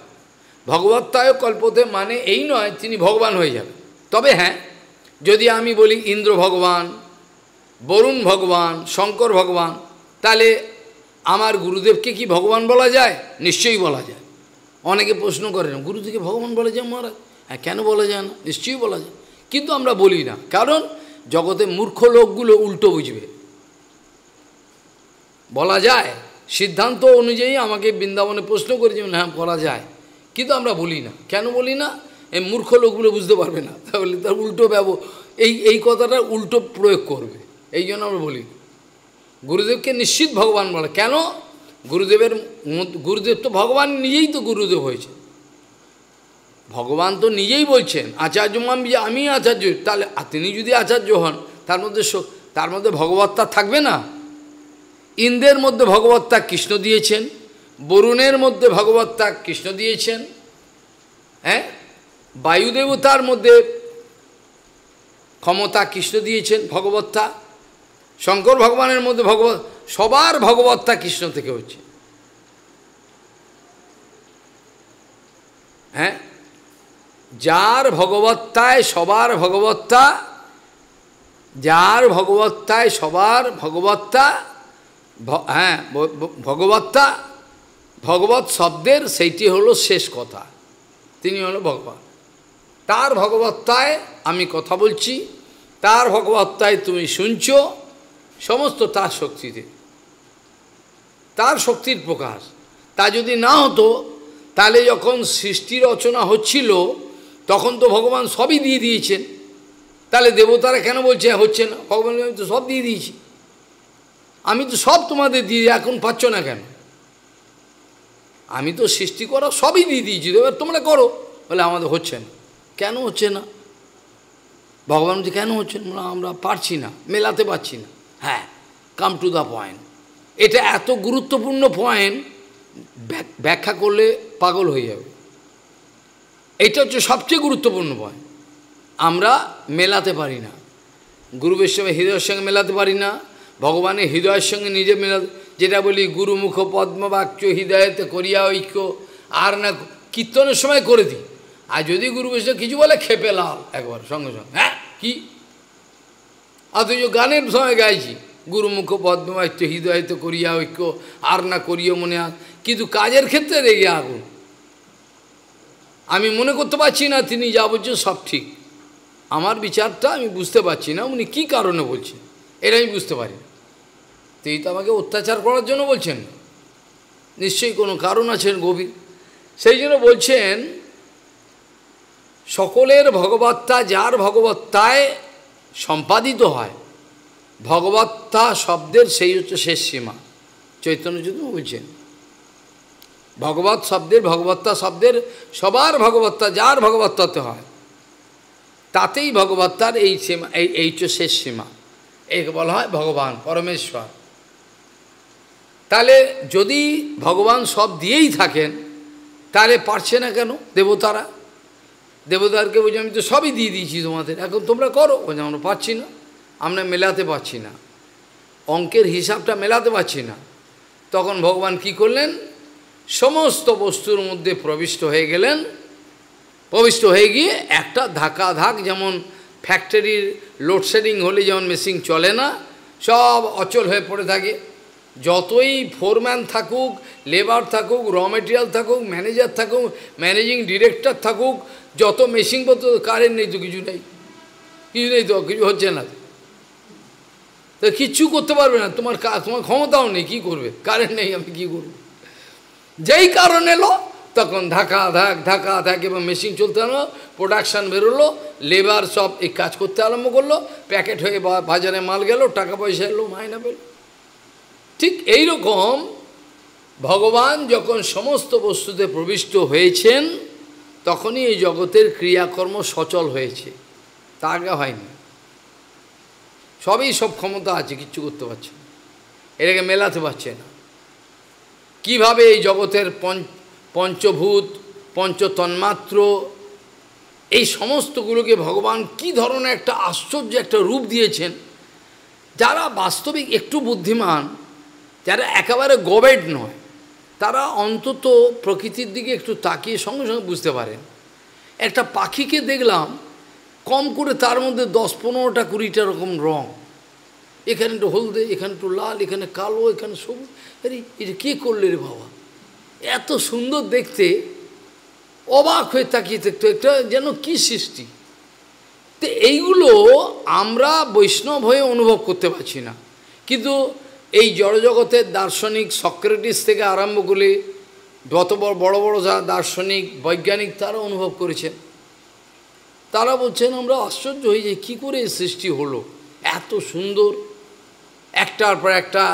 ভগবত্তায় কল্পতে মানে এই নয় তিনি ভগবান হয়ে যাবে তবে হ্যাঁ যদি আমি বলি ইন্দ্র ভগবান বরুণ ভগবান শঙ্কর ভগবান তাহলে আমার গুরুদেবকে কি ভগবান বলা যায় নিশ্চয়ই বলা যায় অনেকে প্রশ্ন করেন গুরুদেবকে ভগবান বলা যায় মহারাজ হ্যাঁ কেন বলা যায় না নিশ্চয়ই বলা যায় কিন্তু আমরা বলি না কারণ জগতে মূর্খ লোকগুলো উল্টো বুঝবে বলা যায় সিদ্ধান্ত অনুযায়ী আমাকে বৃন্দাবনে প্রশ্ন করেছিলেন হ্যাঁ বলা যায় কিন্তু আমরা বলি না কেন বলি না এই মূর্খ লোকগুলো বুঝতে পারবে না তাহলে তার উল্টো ব্যব এই এই কথাটা উল্টো প্রয়োগ করবে এই জন্য আমরা বলি গুরুদেবকে নিশ্চিত ভগবান বলে কেন গুরুদেবের গুরুদেব তো ভগবান নিজেই তো গুরুদেব হয়েছে ভগবান তো নিজেই বলছেন আচার্য মাম যে আমি আচার্য তাহলে তিনি যদি আচার্য হন তার মধ্যে তার মধ্যে ভগবত্তা থাকবে না ইন্দ্রের মধ্যে ভগবত্তা কৃষ্ণ দিয়েছেন বরুণের মধ্যে ভগবত্তা কৃষ্ণ দিয়েছেন হ্যাঁ বায়ুদেবতার মধ্যে ক্ষমতা কৃষ্ণ দিয়েছেন ভগবত্তা শঙ্কর ভগবানের মধ্যে ভগবত সবার ভগবত্তা কৃষ্ণ থেকে হচ্ছে হ্যাঁ যার ভগবত্তায় সবার ভগবত্তা যার ভগবত্তায় সবার ভগবত্তা হ্যাঁ ভগবত্তা ভগবত শব্দের সেইটি হলো শেষ কথা তিনি হল ভগবান তার ভগবত্তায় আমি কথা বলছি তার ভগবত্তায় তুমি শুনছো সমস্ত তার শক্তিতে তার শক্তির প্রকাশ তা যদি না হতো তাহলে যখন সৃষ্টি রচনা হচ্ছিল তখন তো ভগবান সবই দিয়ে দিয়েছেন তাহলে দেবতারা কেন বলছে হচ্ছে না ভগবান আমি তো সব দিয়ে দিয়েছি আমি তো সব তোমাদের দিয়ে এখন পাচ্ছ না কেন আমি তো সৃষ্টি করা সবই দিয়ে দিয়েছি এবার তোমরা করো বলে আমাদের হচ্ছে না কেন হচ্ছে না ভগবান কেন হচ্ছে না আমরা পারছি না মেলাতে পারছি না হ্যাঁ কাম টু দ্য পয়েন্ট এটা এত গুরুত্বপূর্ণ পয়েন্ট ব্যাখ্যা করলে পাগল হয়ে যাবে এটা হচ্ছে সবচেয়ে গুরুত্বপূর্ণ পয়েন্ট আমরা মেলাতে পারি না গুরুবের সঙ্গে হৃদয়ের সঙ্গে মেলাতে পারি না ভগবানের হৃদয়ের সঙ্গে নিজে মেলাতে যেটা বলি গুরুমুখ পদ্মবাক্য হৃদয়তে করিয়া ঐক্য আর না কীর্তনের সময় করে দিই আর যদি গুরু বৈষ্ণব কিছু বলে খেপে লাল একবার সঙ্গে সঙ্গে হ্যাঁ কী অথচ গানের সময় গাইছি গুরুমুখ বদ্ধমাইত্য হৃদয়িত করিয়া ঐক্য আর না করিয়া মনে আস কিন্তু কাজের ক্ষেত্রে রেগে আগুন আমি মনে করতে পারছি না তিনি যা বলছেন সব ঠিক আমার বিচারটা আমি বুঝতে পারছি না উনি কী কারণে বলছেন এটা আমি বুঝতে পারি না তিনি তো আমাকে অত্যাচার করার জন্য বলছেন নিশ্চয়ই কোনো কারণ আছেন গভীর সেই জন্য বলছেন সকলের ভগবত্তা যার ভগবত্তায় সম্পাদিত হয় ভগবত্তা শব্দের সেই হচ্ছে শেষ সীমা চৈতন্যযুদ্ধ বলছেন ভগবৎ শব্দের ভগবত্তা শব্দের সবার ভগবত্তা যার ভগবত্তাতে হয় তাতেই ভগবত্তার এই সীমা এই এই শেষ সীমা একে বলা হয় ভগবান পরমেশ্বর তাহলে যদি ভগবান সব দিয়েই থাকেন তাহলে পারছে না কেন দেবতারা দেবদারকে বলছি আমি তো সবই দিয়ে দিয়েছি তোমাদের এখন তোমরা করো বলছি আমরা পাচ্ছি না আমরা মেলাতে পারছি না অঙ্কের হিসাবটা মেলাতে পারছি না তখন ভগবান কি করলেন সমস্ত বস্তুর মধ্যে প্রবিষ্ট হয়ে গেলেন প্রবিষ্ট হয়ে গিয়ে একটা ধাক্কা ধাক যেমন ফ্যাক্টরির লোডশেডিং হলে যেমন মেশিন চলে না সব অচল হয়ে পড়ে থাকে যতই ফোরম্যান থাকুক লেবার থাকুক র মেটেরিয়াল থাকুক ম্যানেজার থাকুক ম্যানেজিং ডিরেক্টর থাকুক যত মেশিনপত্র কারেন্ট নেই তো কিছু নেই কিছু নেই তো কিছু হচ্ছে না তা কিচ্ছু করতে পারবে না তোমার তোমার ক্ষমতাও নেই কী করবে কারেন্ট নেই আমি কি করব যেই কারণ এলো তখন ধাকা ধাক ঢাকা ধাক এবং মেশিন চলতে আরো প্রোডাকশান বেরোলো লেবার সব এই কাজ করতে আরম্ভ করলো প্যাকেট হয়ে বাজারে মাল গেল টাকা পয়সা এলো মাইনা পেল ঠিক এইরকম ভগবান যখন সমস্ত বস্তুতে প্রবিষ্ট হয়েছেন তখনই এই জগতের ক্রিয়াকর্ম সচল হয়েছে তা আগে হয়নি সবই সব ক্ষমতা আছে কিচ্ছু করতে পারছে না এটাকে মেলাতে পারছে না কীভাবে এই জগতের পঞ্চ পঞ্চভূত পঞ্চতন্মাত্র এই সমস্তগুলোকে ভগবান কি ধরনের একটা আশ্চর্য একটা রূপ দিয়েছেন যারা বাস্তবিক একটু বুদ্ধিমান যারা একেবারে গভেড নয় তারা অন্তত প্রকৃতির দিকে একটু তাকিয়ে সঙ্গে সঙ্গে বুঝতে পারেন একটা পাখিকে দেখলাম কম করে তার মধ্যে দশ পনেরোটা কুড়িটা রকম রং এখানে একটু হলদে এখানে একটু লাল এখানে কালো এখানে সবুজ আরে এটা কে করলে রে বাবা এত সুন্দর দেখতে অবাক হয়ে তাকিয়ে থাকতো একটা যেন কি সৃষ্টি তো এইগুলো আমরা বৈষ্ণব হয়ে অনুভব করতে পারছি না কিন্তু এই জড়জগতের দার্শনিক সক্রেটিস থেকে আরম্ভ করে যত বড় বড় যা দার্শনিক বৈজ্ঞানিক তারা অনুভব করেছেন তারা বলছেন আমরা আশ্চর্য হই যে কী করে সৃষ্টি হলো এত সুন্দর একটার পর একটা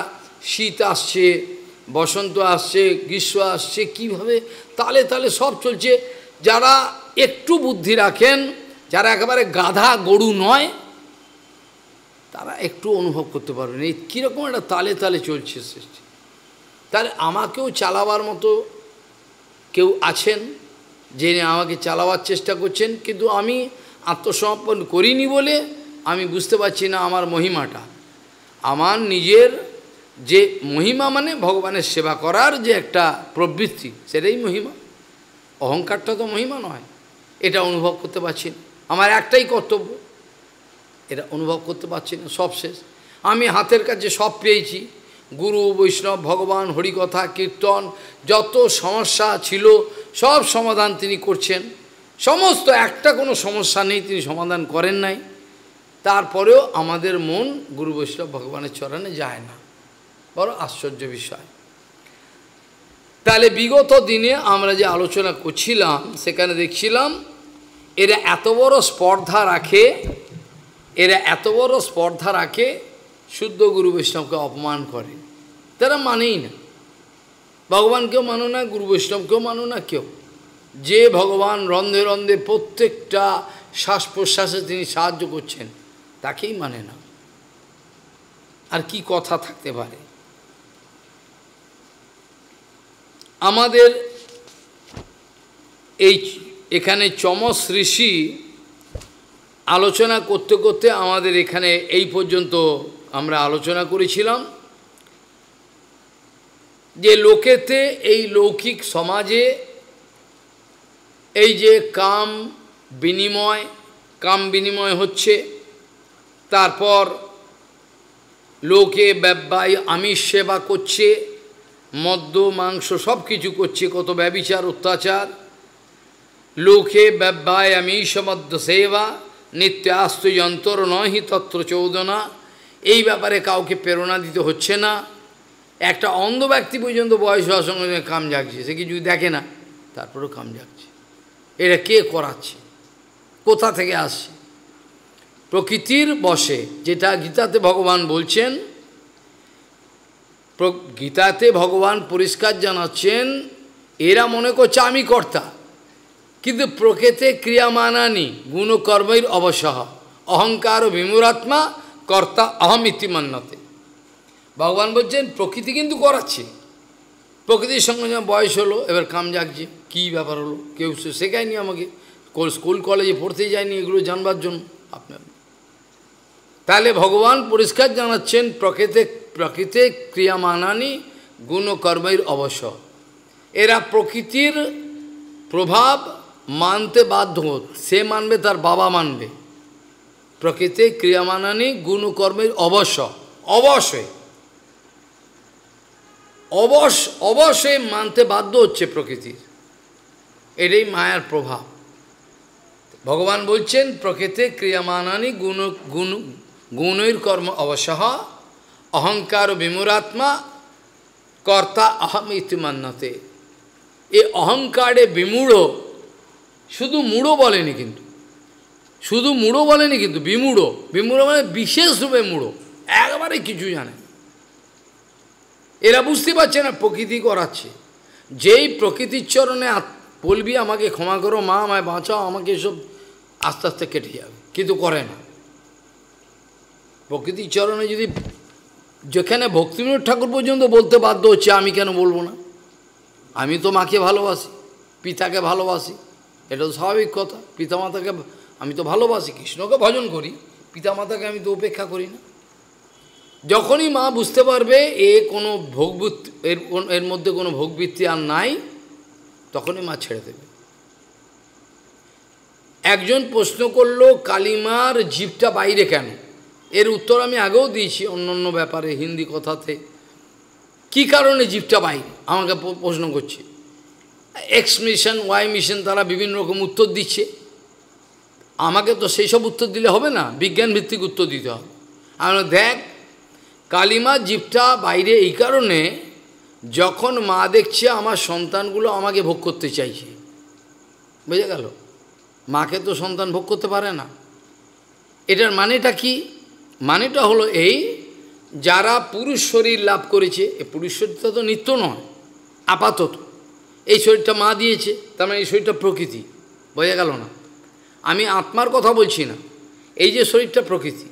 শীত আসছে বসন্ত আসছে গ্রীষ্ম আসছে কিভাবে তালে তালে সব চলছে যারা একটু বুদ্ধি রাখেন যারা একেবারে গাধা গরু নয় তারা একটু অনুভব করতে পারবেন এই কীরকম একটা তালে তালে চলছে সৃষ্টি তাহলে আমাকেও চালাবার মতো কেউ আছেন যিনি আমাকে চালাবার চেষ্টা করছেন কিন্তু আমি আত্মসমর্পণ করিনি বলে আমি বুঝতে পারছি না আমার মহিমাটা আমার নিজের যে মহিমা মানে ভগবানের সেবা করার যে একটা প্রবৃত্তি সেটাই মহিমা অহংকারটা তো মহিমা নয় এটা অনুভব করতে পারছি আমার একটাই কর্তব্য এটা অনুভব করতে পারছি না সব শেষ আমি হাতের কাছে সব পেয়েছি গুরু বৈষ্ণব ভগবান হরিকথা কীর্তন যত সমস্যা ছিল সব সমাধান তিনি করছেন সমস্ত একটা কোনো সমস্যা নেই তিনি সমাধান করেন নাই তারপরেও আমাদের মন গুরু বৈষ্ণব ভগবানের চরণে যায় না বড় আশ্চর্য বিষয় তাহলে বিগত দিনে আমরা যে আলোচনা করছিলাম সেখানে দেখছিলাম এরা এত বড় স্পর্ধা রাখে এরা এত বড় স্পর্ধা রাখে শুদ্ধ গুরু বৈষ্ণবকে অপমান করে তারা মানেই না ভগবানকেও মানো না গুরু বৈষ্ণবকেও মানো না কেউ যে ভগবান রন্ধে রন্ধে প্রত্যেকটা শ্বাস প্রশ্বাসে তিনি সাহায্য করছেন তাকেই মানে না আর কি কথা থাকতে পারে আমাদের এই এখানে চমস ঋষি আলোচনা করতে করতে আমাদের এখানে এই পর্যন্ত আমরা আলোচনা করেছিলাম যে লোকেতে এই লৌকিক সমাজে এই যে কাম বিনিময় কাম বিনিময় হচ্ছে তারপর লোকে ব্যব্যায় আমিষ সেবা করছে মদ্য মাংস সব কিছু করছে কত ব্যবিচার অত্যাচার লোকে ব্যব্যায় আমিষ মদ্য সেবা নিত্যাস্তু যন্তর নহি তত্র চৌদনা এই ব্যাপারে কাউকে প্রেরণা দিতে হচ্ছে না একটা অন্ধ ব্যক্তি পর্যন্ত বয়স হওয়ার সঙ্গে সঙ্গে কাম জাগছে সে কিছু দেখে না তারপরেও কাম জাগছে এটা কে করাচ্ছে কোথা থেকে আসছে প্রকৃতির বসে যেটা গীতাতে ভগবান বলছেন গীতাতে ভগবান পরিষ্কার জানাচ্ছেন এরা মনে করছে আমি কর্তা কিন্তু প্রকৃতে ক্রিয়ামানানি গুণকর্মের অবসহ অহংকার ও বিমুরাত্মা কর্তা অহম ইতিমান্যতে ভগবান বলছেন প্রকৃতি কিন্তু করাচ্ছে প্রকৃতির সঙ্গে যখন বয়স হলো এবার কাম জাগছে কী ব্যাপার হলো কেউ শেখায়নি আমাকে স্কুল কলেজে পড়তে যায়নি এগুলো জানবার জন্য আপনার তাহলে ভগবান পরিষ্কার জানাচ্ছেন প্রকৃতে প্রকৃতে ক্রিয়ামানানি গুণকর্মের অবসর এরা প্রকৃতির প্রভাব মানতে বাধ্য সে মানবে তার বাবা মানবে প্রকৃতি ক্রিয়ামানানি গুণকর্মের অবশ্য অবশ্যই অবশ্য অবশ্যই মানতে বাধ্য হচ্ছে প্রকৃতির এটাই মায়ার প্রভাব ভগবান বলছেন প্রকৃতি ক্রিয়ামানানি গুণ গুণ গুণের কর্ম অবশ্য অহংকার বিমুরাত্মা কর্তা অহম ইতিমান্যতে এ অহংকারে বিমূঢ় শুধু মুড়ো বলেনি কিন্তু শুধু মুড়ো বলেনি কিন্তু বিমুড়ো বিমুড়ো মানে বিশেষরূপে মুড়ো একবারে কিছু জানে এরা বুঝতে পারছে না প্রকৃতি করাচ্ছে যেই প্রকৃতির চরণে বলবি আমাকে ক্ষমা করো মা আমায় বাঁচাও আমাকে এসব আস্তে আস্তে কেটে যাবে কিন্তু করে না প্রকৃতির চরণে যদি যেখানে ভক্তিবিনোদ ঠাকুর পর্যন্ত বলতে বাধ্য হচ্ছে আমি কেন বলবো না আমি তো মাকে ভালোবাসি পিতাকে ভালোবাসি এটা তো স্বাভাবিক কথা পিতামাতাকে আমি তো ভালোবাসি কৃষ্ণকে ভজন করি পিতামাতাকে আমি তো উপেক্ষা করি না যখনই মা বুঝতে পারবে এ কোনো ভোগবৃত্তি এর এর মধ্যে কোনো ভোগবৃত্তি আর নাই তখনই মা ছেড়ে দেবে একজন প্রশ্ন করল কালিমার জীবটা বাইরে কেন এর উত্তর আমি আগেও দিয়েছি অন্য অন্য ব্যাপারে হিন্দি কথাতে কি কারণে জীবটা বাইরে আমাকে প্রশ্ন করছে এক্স মিশন ওয়াই মিশন তারা বিভিন্ন রকম উত্তর দিচ্ছে আমাকে তো সেই সব উত্তর দিলে হবে না বিজ্ঞান ভিত্তিক উত্তর দিতে হবে আমরা দেখ কালিমা জীবটা বাইরে এই কারণে যখন মা দেখছে আমার সন্তানগুলো আমাকে ভোগ করতে চাইছে বুঝে গেল মাকে তো সন্তান ভোগ করতে পারে না এটার মানেটা কি মানেটা হলো এই যারা পুরুষ শরীর লাভ করেছে এ পুরুষ শরীরটা তো নিত্য নয় আপাতত এই শরীরটা মা দিয়েছে তার মানে এই শরীরটা প্রকৃতি বোঝা গেল না আমি আত্মার কথা বলছি না এই যে শরীরটা প্রকৃতি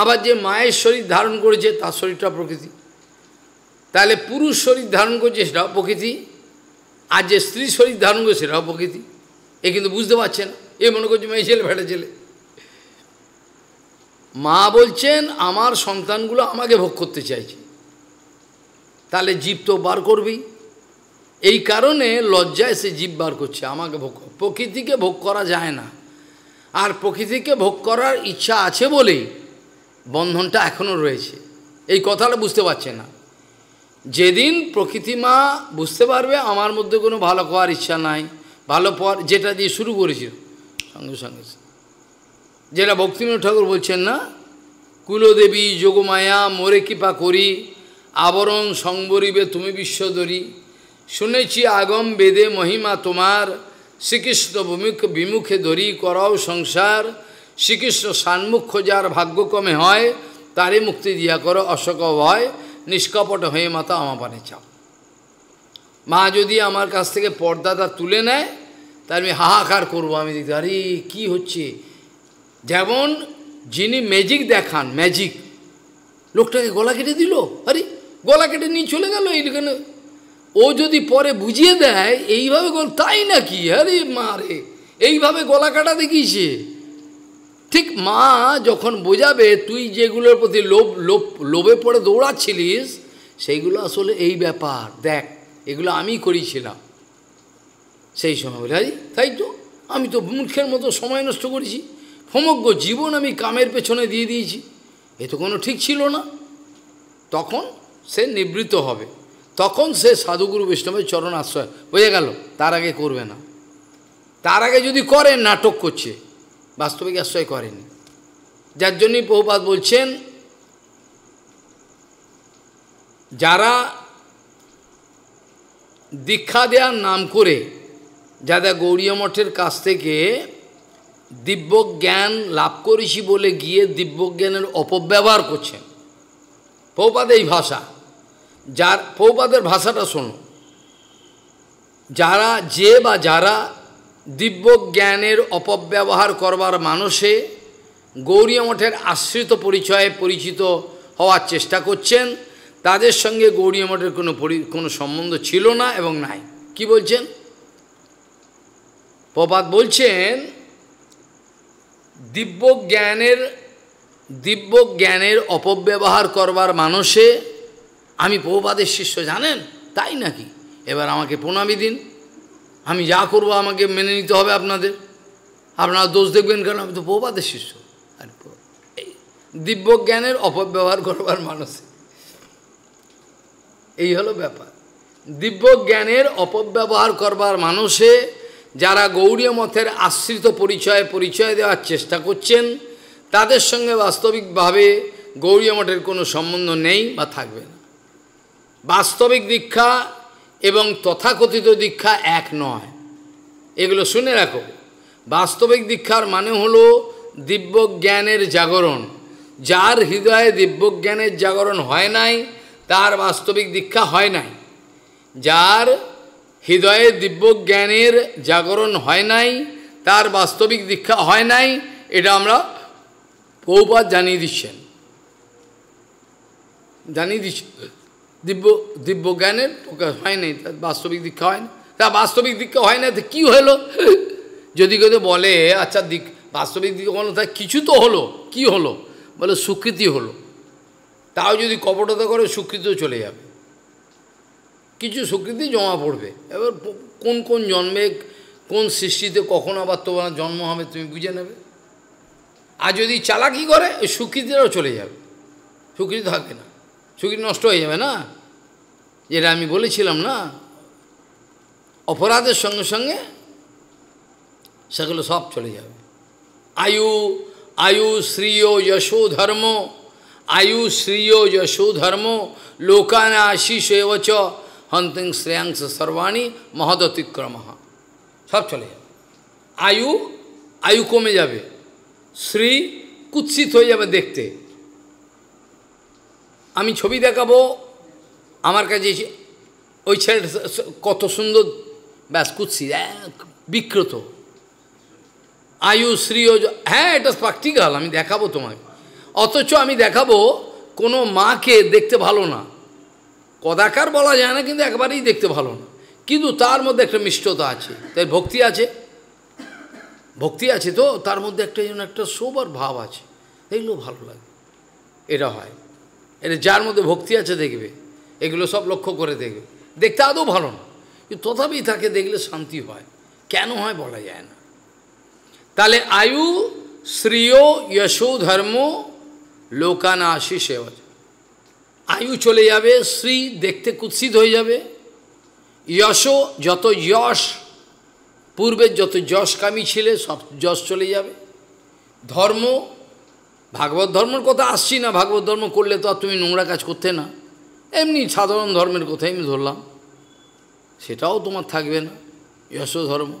আবার যে মায়ের শরীর ধারণ করেছে তার শরীরটা প্রকৃতি তাহলে পুরুষ শরীর ধারণ করছে সেটাও প্রকৃতি আর যে স্ত্রী শরীর ধারণ করছে সেটাও প্রকৃতি এ কিন্তু বুঝতে পারছেন এ মনে করছে মেয়ে ছেলে ভেটা ছেলে মা বলছেন আমার সন্তানগুলো আমাকে ভোগ করতে চাইছে তাহলে জীব তো বার করবেই এই কারণে লজ্জায় সে জীব বার করছে আমাকে ভোগ প্রকৃতিকে ভোগ করা যায় না আর প্রকৃতিকে ভোগ করার ইচ্ছা আছে বলেই বন্ধনটা এখনও রয়েছে এই কথাটা বুঝতে পারছে না যেদিন প্রকৃতিমা বুঝতে পারবে আমার মধ্যে কোনো ভালো করার ইচ্ছা নাই ভালো পর যেটা দিয়ে শুরু করেছিল সঙ্গে সঙ্গে যেটা ভক্তিমীর ঠাকুর বলছেন না কুলদেবী যোগমায়া মোরে কৃপা করি আবরণ সংবরিবে তুমি বিশ্বদরী শুনেছি আগম বেদে মহিমা তোমার শ্রীকৃষ্ণ ভূমিক বিমুখে দরি করাও সংসার শ্রীকৃষ্ণ সান্মুখ্য যার ভাগ্যক্রমে হয় তারে মুক্তি দিয়া করো অশোক ভয় নিষ্কপট হয়ে মাতা আমাপানে চাও মা যদি আমার কাছ থেকে পর্দাটা তুলে নেয় তার আমি হাহাকার করবো আমি দেখতে আরে কী হচ্ছে যেমন যিনি ম্যাজিক দেখান ম্যাজিক লোকটাকে গলা কেটে দিল আরে গলা কেটে নিয়ে চলে গেল এইখানে ও যদি পরে বুঝিয়ে দেয় এইভাবে তাই নাকি আরে মা রে এইভাবে গলা কাটা দেখিয়েছে ঠিক মা যখন বোঝাবে তুই যেগুলোর প্রতি লোভ লোভ লোভে পড়ে দৌড়াচ্ছিলিস সেইগুলো আসলে এই ব্যাপার দেখ এগুলো আমি করেছিলাম সেই সময় বলে তাই তো আমি তো মূর্খের মতো সময় নষ্ট করেছি সমগ্র জীবন আমি কামের পেছনে দিয়ে দিয়েছি এ তো কোনো ঠিক ছিল না তখন সে নিবৃত হবে তখন সে সাধুগুরু বৈষ্ণবের চরণ আশ্রয় হয়ে গেল তার আগে করবে না তার আগে যদি করে নাটক করছে বাস্তবিক আশ্রয় করেনি যার জন্যই বহুপাত বলছেন যারা দীক্ষা দেওয়ার নাম করে যাদের গৌরীয় মঠের কাছ থেকে দিব্যজ্ঞান লাভ করেছি বলে গিয়ে দিব্যজ্ঞানের অপব্যবহার করছেন বহুপাত এই ভাষা যার পৌপাদের ভাষাটা শোনো যারা যে বা যারা দিব্য জ্ঞানের অপব্যবহার করবার মানুষে গৌরী মঠের আশ্রিত পরিচয়ে পরিচিত হওয়ার চেষ্টা করছেন তাদের সঙ্গে গৌরী মঠের কোনো কোনো সম্বন্ধ ছিল না এবং নাই কি বলছেন প্রপাত বলছেন দিব্য জ্ঞানের দিব্য জ্ঞানের অপব্যবহার করবার মানুষে আমি প্রভুপাদের শিষ্য জানেন তাই নাকি এবার আমাকে প্রণামী দিন আমি যা করব আমাকে মেনে নিতে হবে আপনাদের আপনারা দোষ দেখবেন কারণ আমি তো প্রভুপাদের শিষ্য আর দিব্য জ্ঞানের অপব্যবহার করবার মানুষ এই হলো ব্যাপার দিব্য জ্ঞানের অপব্যবহার করবার মানুষে যারা গৌরীয় মতের আশ্রিত পরিচয়ে পরিচয় দেওয়ার চেষ্টা করছেন তাদের সঙ্গে বাস্তবিকভাবে গৌরীয় মঠের কোনো সম্বন্ধ নেই বা থাকবে না বাস্তবিক দীক্ষা এবং তথাকথিত দীক্ষা এক নয় এগুলো শুনে রাখো বাস্তবিক দীক্ষার মানে হলো দিব্যজ্ঞানের জাগরণ যার হৃদয়ে দিব্যজ্ঞানের জাগরণ হয় নাই তার বাস্তবিক দীক্ষা হয় নাই যার হৃদয়ে দিব্যজ্ঞানের জাগরণ হয় নাই তার বাস্তবিক দীক্ষা হয় নাই এটা আমরা বহুবার জানিয়ে দিচ্ছেন জানিয়ে দিচ্ছেন দিব্য দিব্য জ্ঞানের প্রকাশ হয় নাই তার বাস্তবিক দীক্ষা হয় না তা বাস্তবিক দীক্ষা হয় না তো কী হলো যদি কেউ বলে আচ্ছা দিক বাস্তবিক দিক বলো তা কিছু তো হলো কি হলো বলে স্বীকৃতি হলো তাও যদি কপটতা করে স্বীকৃতি চলে যাবে কিছু স্বীকৃতি জমা পড়বে এবার কোন কোন জন্মে কোন সৃষ্টিতে কখন আবার তোমার জন্ম হবে তুমি বুঝে নেবে আর যদি চালাকি করে স্বীকৃতিটাও চলে যাবে স্বীকৃতি থাকবে না चूंकि नष्ट हो जाए ना जेटा ना अपराधे संगे संगे से सब चले जाए आयु आयु श्रीय यशो धर्म आयु श्रीय यशो धर्म लोकान आशीष एवच हंति श्रेयांश सर्वाणी महदतिक्रम सब चले जाए आयु आयु कमे जाए श्री कुत्सित हो जाए देखते আমি ছবি দেখাবো আমার কাছে ওই ছেলেটা কত সুন্দর ব্যাস কুৎসি বিক্রত আয়ু শ্রী হ্যাঁ এটা প্র্যাকটিক্যাল আমি দেখাবো তোমাকে অথচ আমি দেখাবো কোনো মাকে দেখতে ভালো না কদাকার বলা যায় না কিন্তু একবারেই দেখতে ভালো না কিন্তু তার মধ্যে একটা মিষ্টতা আছে তাই ভক্তি আছে ভক্তি আছে তো তার মধ্যে একটা যেন একটা সোবার ভাব আছে এগুলো ভালো লাগে এটা হয় এটা যার মধ্যে ভক্তি আছে দেখবে এগুলো সব লক্ষ্য করে দেখবে দেখতে আদৌ ভালো না কিন্তু তথাপি তাকে দেখলে শান্তি হয় কেন হয় বলা যায় না তাহলে আয়ু শ্রেয় যশো ধর্ম লোকানাশি সেবা আয়ু চলে যাবে শ্রী দেখতে কুৎসিত হয়ে যাবে যশো যত যশ পূর্বের যত যশকামী ছিলে সব যশ চলে যাবে ধর্ম ভাগবত ধর্মের কথা আসছি না ভাগবত ধর্ম করলে তো আর তুমি নোংরা কাজ করতে না এমনি সাধারণ ধর্মের কথাই আমি ধরলাম সেটাও তোমার থাকবে না যশো ধর্ম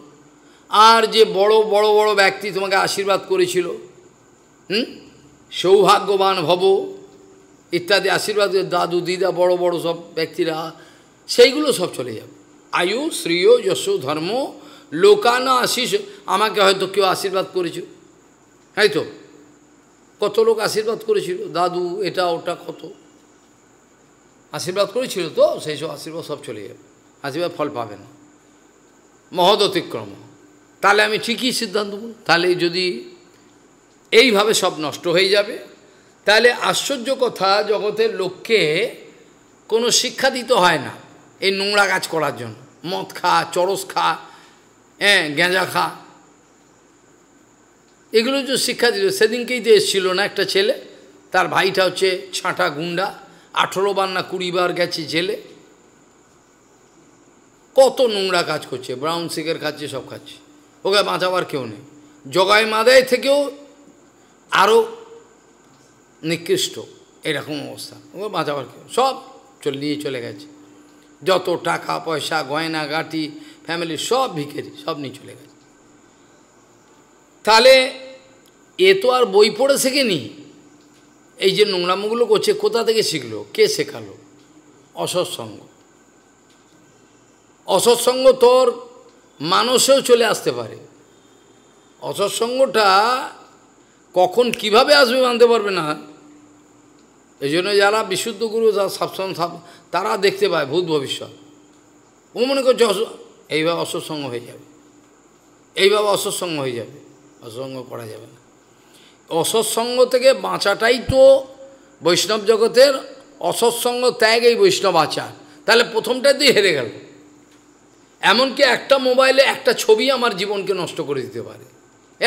আর যে বড় বড় বড় ব্যক্তি তোমাকে আশীর্বাদ করেছিল হুম সৌভাগ্যবান ভব ইত্যাদি আশীর্বাদ দাদু দিদা বড় বড় সব ব্যক্তিরা সেইগুলো সব চলে যাবে আয়ু শ্রেয় যশ ধর্ম লোকানো আশিস আমাকে হয়তো কেউ আশীর্বাদ করেছ তাই তো কত লোক আশীর্বাদ করেছিল দাদু এটা ওটা কত আশীর্বাদ করেছিল তো সেই সব আশীর্বাদ সব চলে যাবে আশীর্বাদ ফল পাবে না মহদ অতিক্রম তাহলে আমি ঠিকই সিদ্ধান্ত বল তাহলে যদি এইভাবে সব নষ্ট হয়ে যাবে তাহলে আশ্চর্য কথা জগতের লোককে কোনো শিক্ষা দিতে হয় না এই নোংরা কাজ করার জন্য মদ খা চরস খা হ্যাঁ গেঁজা খা এগুলো যে শিক্ষা দিল সেদিনকেই তো এসেছিল না একটা ছেলে তার ভাইটা হচ্ছে ছাঁটা গুন্ডা আঠেরো বার না কুড়ি বার গেছে জেলে কত নোংরা কাজ করছে ব্রাউন শিকের খাচ্ছে সব খাচ্ছে ওকে বাঁচাবার কেউ নেই জগায় মাদায় থেকেও আরও নিকৃষ্ট এরকম অবস্থা ওকে বাঁচাবার কেউ সব চল নিয়ে চলে গেছে যত টাকা পয়সা গয়না গাটি ফ্যামিলি সব ভিখেরি সব নিয়ে চলে গেছে তাহলে এ তো আর বই পড়ে শেখেনি এই যে নোংরামগুলো করছে কোথা থেকে শিখলো কে শেখালো অসৎসঙ্গ অসৎসঙ্গ তোর মানুষেও চলে আসতে পারে অসৎসঙ্গটা কখন কিভাবে আসবে মানতে পারবে না এই জন্য যারা বিশুদ্ধ গুরু সাব তারা দেখতে পায় ভূত ভবিষ্যৎ ও মনে করছে অস এইভাবে অসৎসঙ্গ হয়ে যাবে এইভাবে অসৎসঙ্গ হয়ে যাবে অসঙ্গ করা যাবে না অসৎসঙ্গ থেকে বাঁচাটাই তো বৈষ্ণব জগতের অসৎসঙ্গ ত্যাগ এই বৈষ্ণব আচার তাহলে দিয়ে হেরে গেল এমনকি একটা মোবাইলে একটা ছবি আমার জীবনকে নষ্ট করে দিতে পারে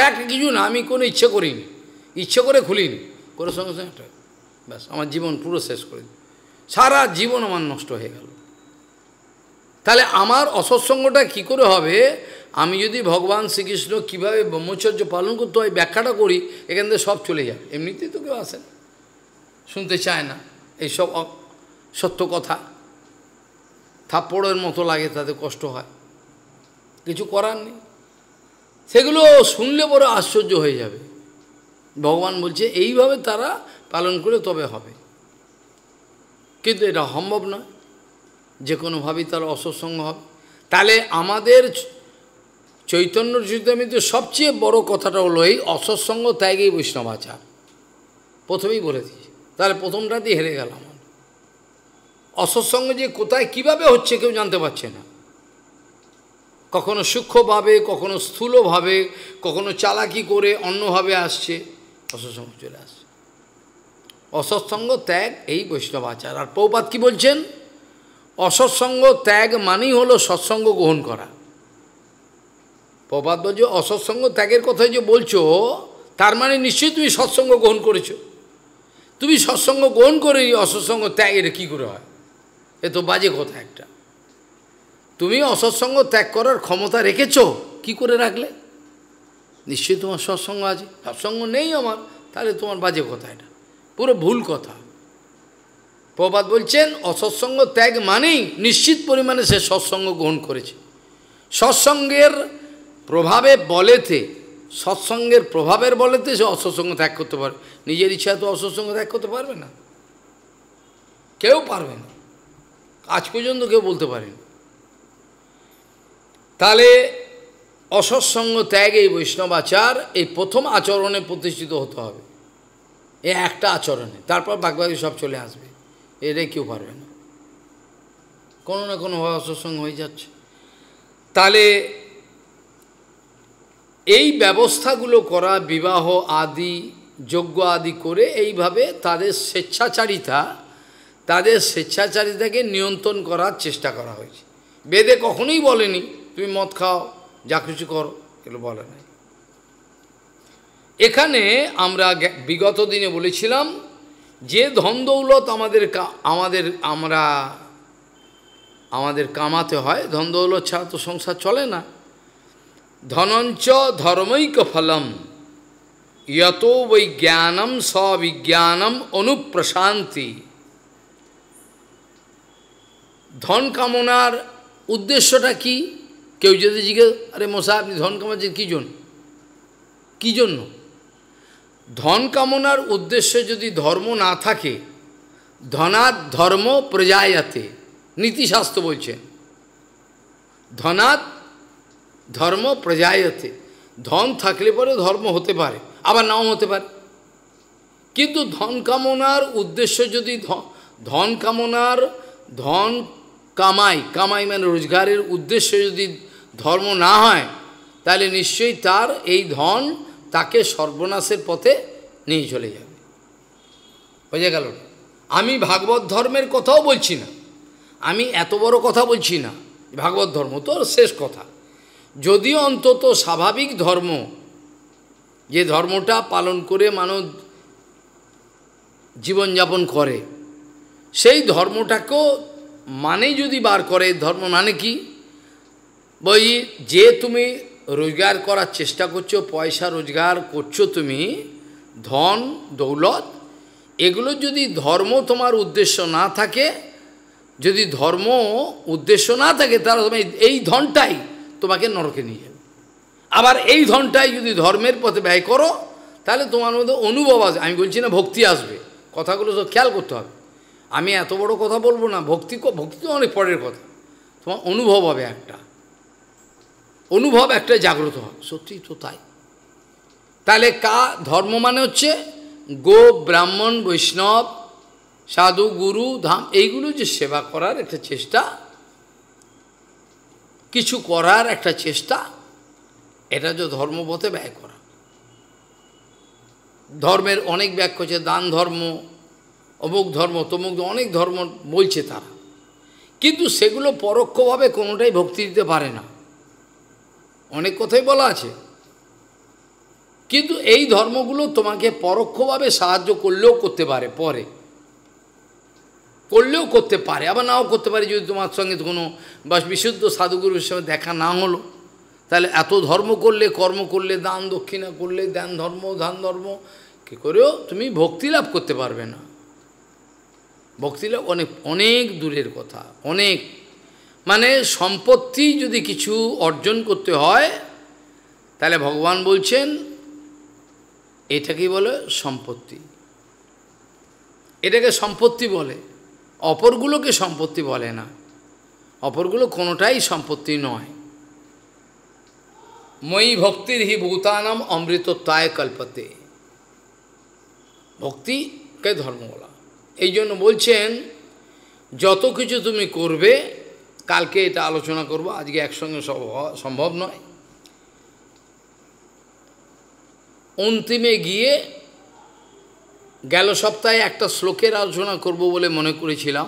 এক কিছু না আমি কোনো ইচ্ছে করিনি ইচ্ছে করে খুলিনি কোনো সঙ্গে সঙ্গে ব্যাস আমার জীবন পুরো শেষ করে সারা জীবন আমার নষ্ট হয়ে গেল তাহলে আমার অসৎসঙ্গটা কি করে হবে আমি যদি ভগবান শ্রীকৃষ্ণ কীভাবে ব্রহ্মচর্য পালন করতে হয় ব্যাখ্যাটা করি এখান থেকে সব চলে যায় এমনিতেই তো কেউ আসে শুনতে চায় না এইসব সত্য কথা থাপ্পড়ের মতো লাগে তাতে কষ্ট হয় কিছু করার নেই সেগুলো শুনলে বড় আশ্চর্য হয়ে যাবে ভগবান বলছে এইভাবে তারা পালন করে তবে হবে কিন্তু এটা সম্ভব নয় যে কোনোভাবেই তার অসৎসঙ্গ হবে তাহলে আমাদের চৈতন্য চৈতন্যমিতে সবচেয়ে বড় কথাটা হলো এই অসৎসঙ্গ ত্যাগেই বৈষ্ণবাচার প্রথমেই বলে দিয়েছি তাহলে প্রথমটা দিয়ে হেরে গেলাম অসৎসঙ্গ যে কোথায় কিভাবে হচ্ছে কেউ জানতে পারছে না কখনো সূক্ষ্মভাবে কখনো স্থূলভাবে কখনো চালাকি করে অন্যভাবে আসছে অসৎসঙ্গ চলে আসছে অসৎসঙ্গ ত্যাগ এই বৈষ্ণব আচার আর পৌপাত কি বলছেন অসৎসঙ্গ ত্যাগ মানেই হলো সৎসঙ্গ গ্রহণ করা প্রপাত যে অসৎসঙ্গ ত্যাগের কথা যে বলছো তার মানে নিশ্চয়ই তুমি সৎসঙ্গ গ্রহণ করেছো তুমি সৎসঙ্গ গ্রহণ করে অসৎসঙ্গ ত্যাগ এটা কী করে হয় এ তো বাজে কথা একটা তুমি অসৎসঙ্গ ত্যাগ করার ক্ষমতা রেখেছ কি করে রাখলে নিশ্চয়ই তোমার সৎসঙ্গ আছে সৎসঙ্গ নেই আমার তাহলে তোমার বাজে কথা এটা পুরো ভুল কথা প্রবাদ বলছেন অসৎসঙ্গ ত্যাগ মানেই নিশ্চিত পরিমাণে সে সৎসঙ্গ গ্রহণ করেছে সৎসঙ্গের প্রভাবে বলেতে সৎসঙ্গের প্রভাবের বলেতে সে অসৎসঙ্গ ত্যাগ করতে পারবে নিজের ইচ্ছা তো অসৎসঙ্গ ত্যাগ করতে পারবে না কেউ পারবে না আজ পর্যন্ত কেউ বলতে পারেনি তাহলে অসৎসঙ্গ ত্যাগ এই বৈষ্ণবাচার এই প্রথম আচরণে প্রতিষ্ঠিত হতে হবে এ একটা আচরণে তারপর বাগবাগি সব চলে আসবে এরে কেউ পারবে না কোনো না কোনো অসৎসঙ্গ হয়ে যাচ্ছে তাহলে এই ব্যবস্থাগুলো করা বিবাহ আদি যজ্ঞ আদি করে এইভাবে তাদের স্বেচ্ছাচারিতা তাদের স্বেচ্ছাচারিতাকে নিয়ন্ত্রণ করার চেষ্টা করা হয়েছে বেদে কখনোই বলেনি তুমি মদ খাও যা কিছু করো এগুলো বলে নাই এখানে আমরা বিগত দিনে বলেছিলাম যে ধন দৌলত আমাদের আমাদের আমরা আমাদের কামাতে হয় ধন দৌলত ছাড়া তো সংসার চলে না ধনঞ্চ ধর্মৈক ফলম ইয়ত বৈজ্ঞানম সবিজ্ঞানম অনুপ্রশান্তি ধন কামনার উদ্দেশ্যটা কি কেউ যদি জিজ্ঞেস আরে মশা আপনি ধন কামাচ্ছেন কী জন্য কী জন্য ধন কামনার উদ্দেশ্যে যদি ধর্ম না থাকে ধনাৎ ধর্ম প্রজায়াতে নীতিশাস্ত্র বলছেন ধনাত ধর্ম প্রজায়তে ধন থাকলে পরে ধর্ম হতে পারে আবার নাও হতে পারে কিন্তু ধন কামনার উদ্দেশ্য যদি ধন কামনার ধন কামাই কামাই মানে রোজগারের উদ্দেশ্য যদি ধর্ম না হয় তাহলে নিশ্চয়ই তার এই ধন তাকে সর্বনাশের পথে নিয়ে চলে যাবে বোঝা গেল আমি ভাগবত ধর্মের কথাও বলছি না আমি এত বড় কথা বলছি না ভাগবত ধর্ম তো শেষ কথা যদিও অন্তত স্বাভাবিক ধর্ম যে ধর্মটা পালন করে মানুষ জীবনযাপন করে সেই ধর্মটাকেও মানে যদি বার করে ধর্ম মানে কি বই যে তুমি রোজগার করার চেষ্টা করছো পয়সা রোজগার করছো তুমি ধন দৌলত এগুলো যদি ধর্ম তোমার উদ্দেশ্য না থাকে যদি ধর্ম উদ্দেশ্য না থাকে তাহলে তুমি এই ধনটাই তোমাকে নরকে নিয়ে যাবে আবার এই ধনটাই যদি ধর্মের পথে ব্যয় করো তাহলে তোমার মধ্যে অনুভব আসবে আমি বলছি না ভক্তি আসবে কথাগুলো সব খেয়াল করতে হবে আমি এত বড় কথা বলবো না ভক্তি ভক্তি তো অনেক পরের কথা তোমার অনুভব হবে একটা অনুভব একটা জাগ্রত হয় সত্যি তো তাই তাহলে কা ধর্ম মানে হচ্ছে গো ব্রাহ্মণ বৈষ্ণব সাধু গুরু ধাম এইগুলো যে সেবা করার একটা চেষ্টা কিছু করার একটা চেষ্টা এটা যে ধর্মপথে ব্যয় করা ধর্মের অনেক ব্যাখ্য হচ্ছে দান ধর্ম অমুক ধর্ম তমুক অনেক ধর্ম বলছে তারা কিন্তু সেগুলো পরোক্ষভাবে কোনোটাই ভক্তি দিতে পারে না অনেক কথাই বলা আছে কিন্তু এই ধর্মগুলো তোমাকে পরোক্ষভাবে সাহায্য করলেও করতে পারে পরে করলেও করতে পারে আবার নাও করতে পারে যদি তোমার সঙ্গে কোনো বা বিশুদ্ধ সাধুগুরুর সঙ্গে দেখা না হলো তাহলে এত ধর্ম করলে কর্ম করলে দান দক্ষিণা করলে দান ধর্ম ধান ধর্ম কী করেও তুমি ভক্তি লাভ করতে পারবে না ভক্তি লাভ অনেক অনেক দূরের কথা অনেক মানে সম্পত্তি যদি কিছু অর্জন করতে হয় তাহলে ভগবান বলছেন এটাকেই বলে সম্পত্তি এটাকে সম্পত্তি বলে অপরগুলোকে সম্পত্তি বলে না অপরগুলো কোনোটাই সম্পত্তি নয় মই ভক্তির হি ভূতানম অমৃতত্বায় কল্পতে ভক্তিকে ধর্ম বলা এই জন্য বলছেন যত কিছু তুমি করবে কালকে এটা আলোচনা করব আজকে একসঙ্গে সম্ভব নয় অন্তিমে গিয়ে গেল সপ্তাহে একটা শ্লোকের আলোচনা করব বলে মনে করেছিলাম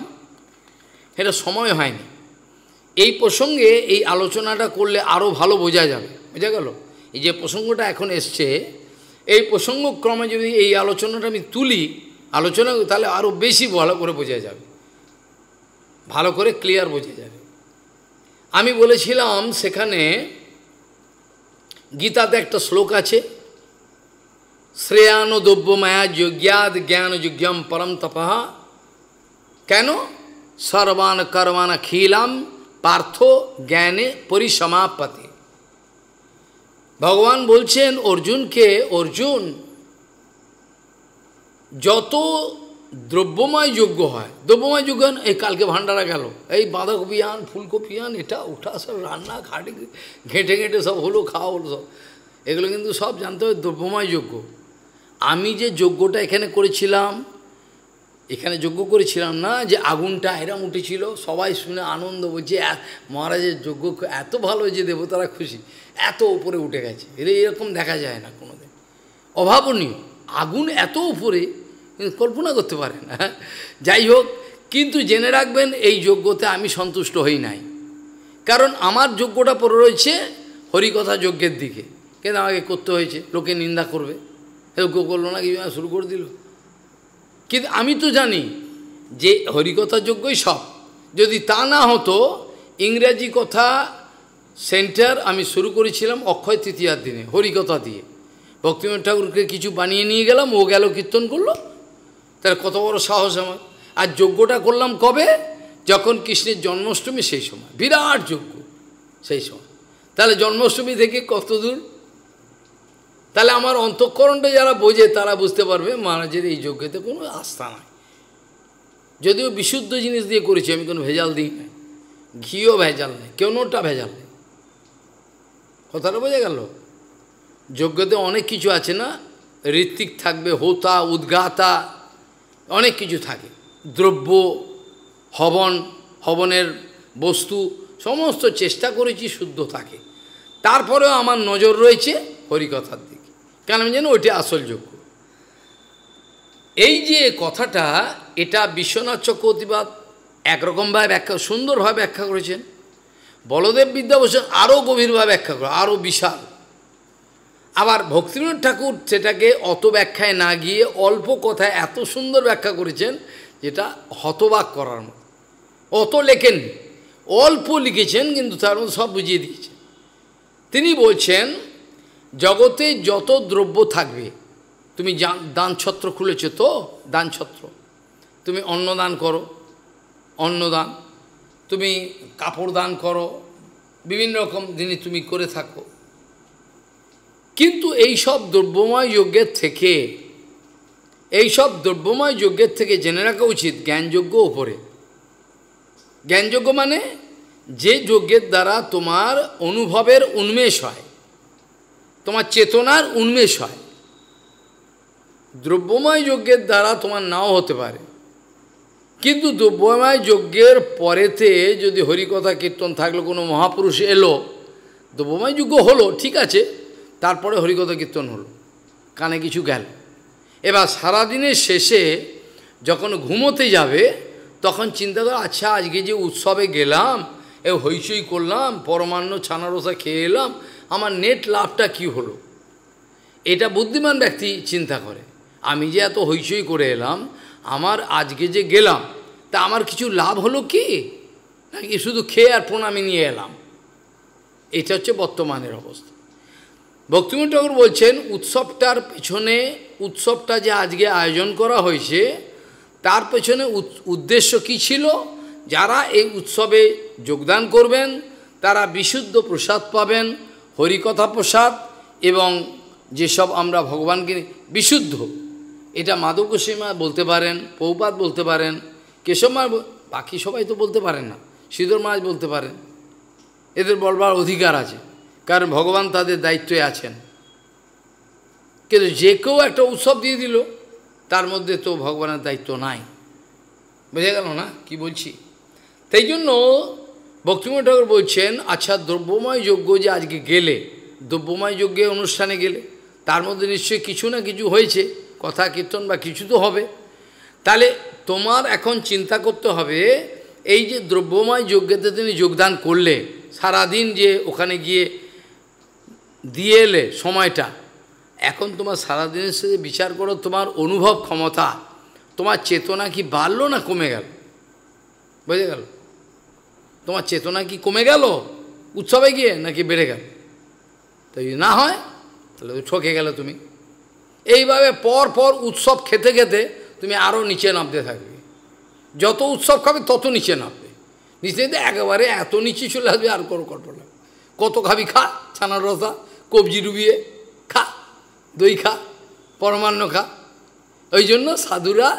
এটা সময় হয়নি এই প্রসঙ্গে এই আলোচনাটা করলে আরও ভালো বোঝা যাবে বোঝা গেল এই যে প্রসঙ্গটা এখন এসছে এই প্রসঙ্গক্রমে যদি এই আলোচনাটা আমি তুলি আলোচনা তাহলে আরও বেশি ভালো করে বোঝা যাবে ভালো করে ক্লিয়ার বোঝা যাবে আমি বলেছিলাম সেখানে গীতাতে একটা শ্লোক আছে শ্রেয়ান দ্রব্য মায়া যজ্ঞাত জ্ঞান যজ্ঞম পরম তপহা কেন সর্বান কর্মান খিলাম পার্থ জ্ঞানে পরিসমাপতি ভগবান বলছেন অর্জুনকে অর্জুন যত দ্রব্যময় যোগ্য হয় দ্রব্যময় যোগ্য এই কালকে ভান্ডারা গেল এই বাঁধাকপি আন ফুলকপি আন এটা ওঠা সব রান্না ঘাটে ঘেঁটে ঘেঁটে সব হলো খাওয়া হলো সব এগুলো কিন্তু সব জানতে হবে দ্রব্যময় যোগ্য আমি যে যোগ্যটা এখানে করেছিলাম এখানে যোগ্য করেছিলাম না যে আগুনটা এরম উঠেছিল সবাই শুনে আনন্দ বলছে মহারাজের যোগ্য এত ভালো যে দেবতারা খুশি এত উপরে উঠে গেছে এরকম দেখা যায় না কোনোদিন অভাবনীয় আগুন এত উপরে কল্পনা করতে পারেন হ্যাঁ? যাই হোক কিন্তু জেনে রাখবেন এই যোগ্যতে আমি সন্তুষ্ট হই নাই কারণ আমার যোগ্যটা পড়ে রয়েছে হরিকথা যজ্ঞের দিকে কিন্তু আমাকে করতে হয়েছে লোকে নিন্দা করবে কেউ করলো না কি শুরু করে দিল কিন্তু আমি তো জানি যে হরিকথা যোগ্যই সব যদি তা না হতো ইংরেজি কথা সেন্টার আমি শুরু করেছিলাম অক্ষয় তৃতীয়ার দিনে হরিকথা দিয়ে ভক্তিমন ঠাকুরকে কিছু বানিয়ে নিয়ে গেলাম ও গেল কীর্তন করলো তাহলে কত বড় সাহস আমার আর যজ্ঞটা করলাম কবে যখন কৃষ্ণের জন্মাষ্টমী সেই সময় বিরাট যজ্ঞ সেই সময় তাহলে জন্মাষ্টমী থেকে কত দূর তাহলে আমার অন্তঃকরণটা যারা বোঝে তারা বুঝতে পারবে মহারাজের এই যজ্ঞতে কোনো আস্থা নাই যদিও বিশুদ্ধ জিনিস দিয়ে করেছি আমি কোনো ভেজাল দিই না ঘিও ভেজাল নেই কেনটা ভেজাল নেই কথাটা বোঝা গেল যজ্ঞতে অনেক কিছু আছে না ঋত্বিক থাকবে হোতা উদ্গাতা অনেক কিছু থাকে দ্রব্য হবন হবনের বস্তু সমস্ত চেষ্টা করেছি শুদ্ধ থাকে তারপরেও আমার নজর রয়েছে হরিকথার দিকে কেন আমি জানি ওইটি আসল যোগ্য এই যে কথাটা এটা বিশ্বনাথ চক্রবর্তীবাদ একরকমভাবে ব্যাখ্যা সুন্দরভাবে ব্যাখ্যা করেছেন বলদেব বিদ্যাভূষণ আরও গভীরভাবে ব্যাখ্যা করে আরও বিশাল আবার ভক্তিবিনোদ ঠাকুর সেটাকে অত ব্যাখ্যায় না গিয়ে অল্প কথায় এত সুন্দর ব্যাখ্যা করেছেন যেটা হতবাক করার মতো অত লেখেননি অল্প লিখেছেন কিন্তু তার মধ্যে সব বুঝিয়ে দিয়েছেন তিনি বলছেন জগতে যত দ্রব্য থাকবে তুমি দানছত্র খুলেছ তো দানছত্র তুমি অন্নদান করো অন্নদান তুমি কাপড় দান করো বিভিন্ন রকম জিনিস তুমি করে থাকো কিন্তু এই সব দ্রব্যময় যজ্ঞের থেকে এই সব দ্রব্যময় যজ্ঞের থেকে জেনে রাখা উচিত জ্ঞানযজ্ঞ ওপরে জ্ঞানযজ্ঞ মানে যে যজ্ঞের দ্বারা তোমার অনুভবের উন্মেষ হয় তোমার চেতনার উন্মেষ হয় দ্রব্যময় যজ্ঞের দ্বারা তোমার নাও হতে পারে কিন্তু দ্রব্যময় যজ্ঞের পরেতে যদি হরিকথা কীর্তন থাকলো কোনো মহাপুরুষ এলো দ্রব্যময় যজ্ঞ হলো ঠিক আছে তারপরে হরিকথা কীর্তন হলো কানে কিছু গেল এবার সারাদিনের শেষে যখন ঘুমোতে যাবে তখন চিন্তা করো আচ্ছা আজকে যে উৎসবে গেলাম এ হইচই করলাম পরমান্ন ছানারসা খেয়ে এলাম আমার নেট লাভটা কি হলো এটা বুদ্ধিমান ব্যক্তি চিন্তা করে আমি যে এত হইচই করে এলাম আমার আজকে যে গেলাম তা আমার কিছু লাভ হলো কি নাকি শুধু খেয়ে আর প্রণামী নিয়ে এলাম এটা হচ্ছে বর্তমানের অবস্থা ভক্তিম ঠাকুর বলছেন উৎসবটার পেছনে উৎসবটা যে আজকে আয়োজন করা হয়েছে তার পেছনে উদ্দেশ্য কি ছিল যারা এই উৎসবে যোগদান করবেন তারা বিশুদ্ধ প্রসাদ পাবেন হরিকথা প্রসাদ এবং যেসব আমরা ভগবানকে বিশুদ্ধ এটা মাধব বলতে পারেন পৌপাত বলতে পারেন কেশব মা বাকি সবাই তো বলতে পারেন না সিঁদুর মাছ বলতে পারেন এদের বলবার অধিকার আছে কারণ ভগবান তাদের দায়িত্বে আছেন কিন্তু যে কেউ একটা উৎসব দিয়ে দিল তার মধ্যে তো ভগবানের দায়িত্ব নাই বুঝে গেল না কি বলছি তাই জন্য ভক্তিময় ঠাকুর বলছেন আচ্ছা দ্রব্যময় যজ্ঞ যে আজকে গেলে দ্রব্যময় যজ্ঞে অনুষ্ঠানে গেলে তার মধ্যে নিশ্চয়ই কিছু না কিছু হয়েছে কথা কীর্তন বা কিছু তো হবে তাহলে তোমার এখন চিন্তা করতে হবে এই যে দ্রব্যময় যজ্ঞেতে তিনি যোগদান করলে সারাদিন যে ওখানে গিয়ে দিয়ে এলে সময়টা এখন তোমার সারাদিনের সাথে বিচার করো তোমার অনুভব ক্ষমতা তোমার চেতনা কি বাড়লো না কমে গেল বুঝে গেল তোমার চেতনা কি কমে গেল উৎসবে গিয়ে নাকি বেড়ে গেল তো যদি না হয় তাহলে ঠকে গেলে তুমি এইভাবে পর পর উৎসব খেতে খেতে তুমি আরও নিচে নামতে থাকবে যত উৎসব খাবে তত নিচে নামবে নিচে একেবারে এত নিচে চলে আসবে আর কোনো কল্পনা কত খাবি খা ছানার রসা কবজি ডুবিয়ে খা দই খা পরমান্ন খা ওই জন্য সাধুরা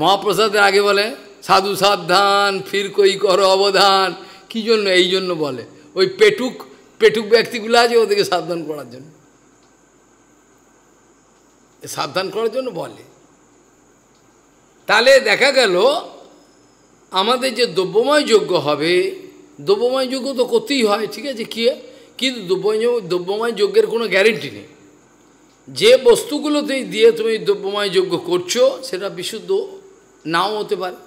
মহাপ্রসাদের আগে বলে সাধু সাবধান ফির কই করো অবধান কি জন্য এই জন্য বলে ওই পেটুক পেটুক ব্যক্তিগুলো আছে ওদেরকে সাবধান করার জন্য সাবধান করার জন্য বলে তাহলে দেখা গেল আমাদের যে দ্রব্যময় যোগ্য হবে দ্রব্যময় যোগ্য তো করতেই হয় ঠিক আছে কী কিন্তু দ্রব্য দ্রব্যময় যজ্ঞের কোনো গ্যারেন্টি নেই যে বস্তুগুলোতে দিয়ে তুমি দ্রব্যময় যজ্ঞ করছো সেটা বিশুদ্ধ নাও হতে পারে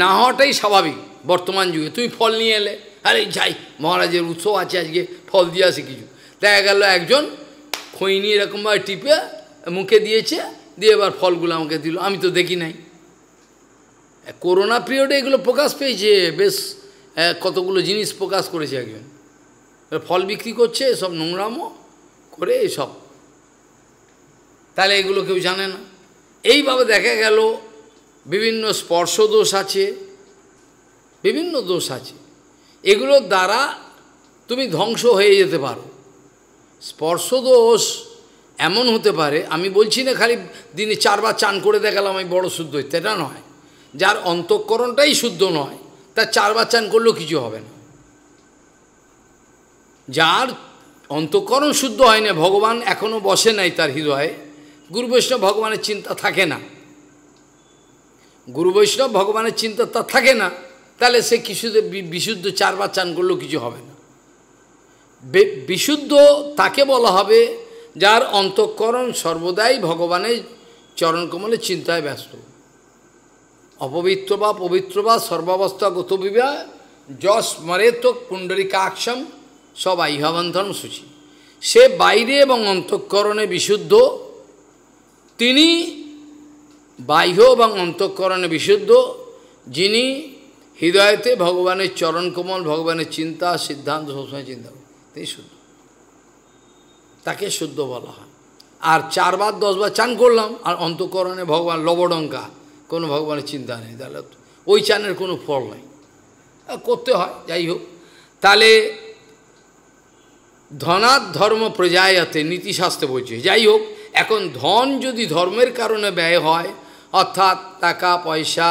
না হওয়াটাই স্বাভাবিক বর্তমান যুগে তুমি ফল নিয়ে এলে আরে যাই মহারাজের উৎসব আছে আজকে ফল দিয়ে আসে কিছু দেখা গেল একজন খৈনি এরকমভাবে টিপে মুখে দিয়েছে দিয়ে এবার ফলগুলো আমাকে দিল আমি তো দেখি নাই করোনা পিরিয়ডে এগুলো প্রকাশ পেয়েছে বেশ কতগুলো জিনিস প্রকাশ করেছে একজন ফল বিক্রি করছে এসব নোংরামো করে এসব তাহলে এগুলো কেউ জানে না এইভাবে দেখা গেল বিভিন্ন স্পর্শ দোষ আছে বিভিন্ন দোষ আছে এগুলোর দ্বারা তুমি ধ্বংস হয়ে যেতে পারো স্পর্শ দোষ এমন হতে পারে আমি বলছি না খালি দিনে চারবার চান করে দেখালাম আমি বড় শুদ্ধ হইতে এটা নয় যার অন্তঃকরণটাই শুদ্ধ নয় তার চারবার চান করলেও কিছু হবে না যার অন্তকরণ শুদ্ধ হয় না ভগবান এখনও বসে নাই তার হৃদয়ে গুরু বৈষ্ণব ভগবানের চিন্তা থাকে না গুরু বৈষ্ণব ভগবানের চিন্তা তার থাকে না তাহলে সে কিছুতে বিশুদ্ধ চারবার চান করলেও কিছু হবে না বিশুদ্ধ তাকে বলা হবে যার অন্তঃকরণ সর্বদাই ভগবানের চরণকমলে চিন্তায় ব্যস্ত অপবিত্র বা পবিত্র বা সর্বাবস্থা বিবাহ যশ মরে তো আকসম সব আহ্বান ধর্মসূচি সে বাইরে এবং অন্তঃকরণে বিশুদ্ধ তিনি বাহ্য এবং অন্তঃকরণে বিশুদ্ধ যিনি হৃদয়তে ভগবানের চরণ ভগবানের চিন্তা সিদ্ধান্ত সবসময় চিন্তা তিনি শুদ্ধ তাকে শুদ্ধ বলা হয় আর চারবার দশবার চান করলাম আর অন্তঃকরণে ভগবান লবডঙ্কা কোনো ভগবানের চিন্তা নেই তাহলে ওই চানের কোনো ফল নেই করতে হয় যাই হোক তাহলে ধনাত ধর্ম প্রজায়তে নীতিশাস্ত্রে বলছে যাই হোক এখন ধন যদি ধর্মের কারণে ব্যয় হয় অর্থাৎ টাকা পয়সা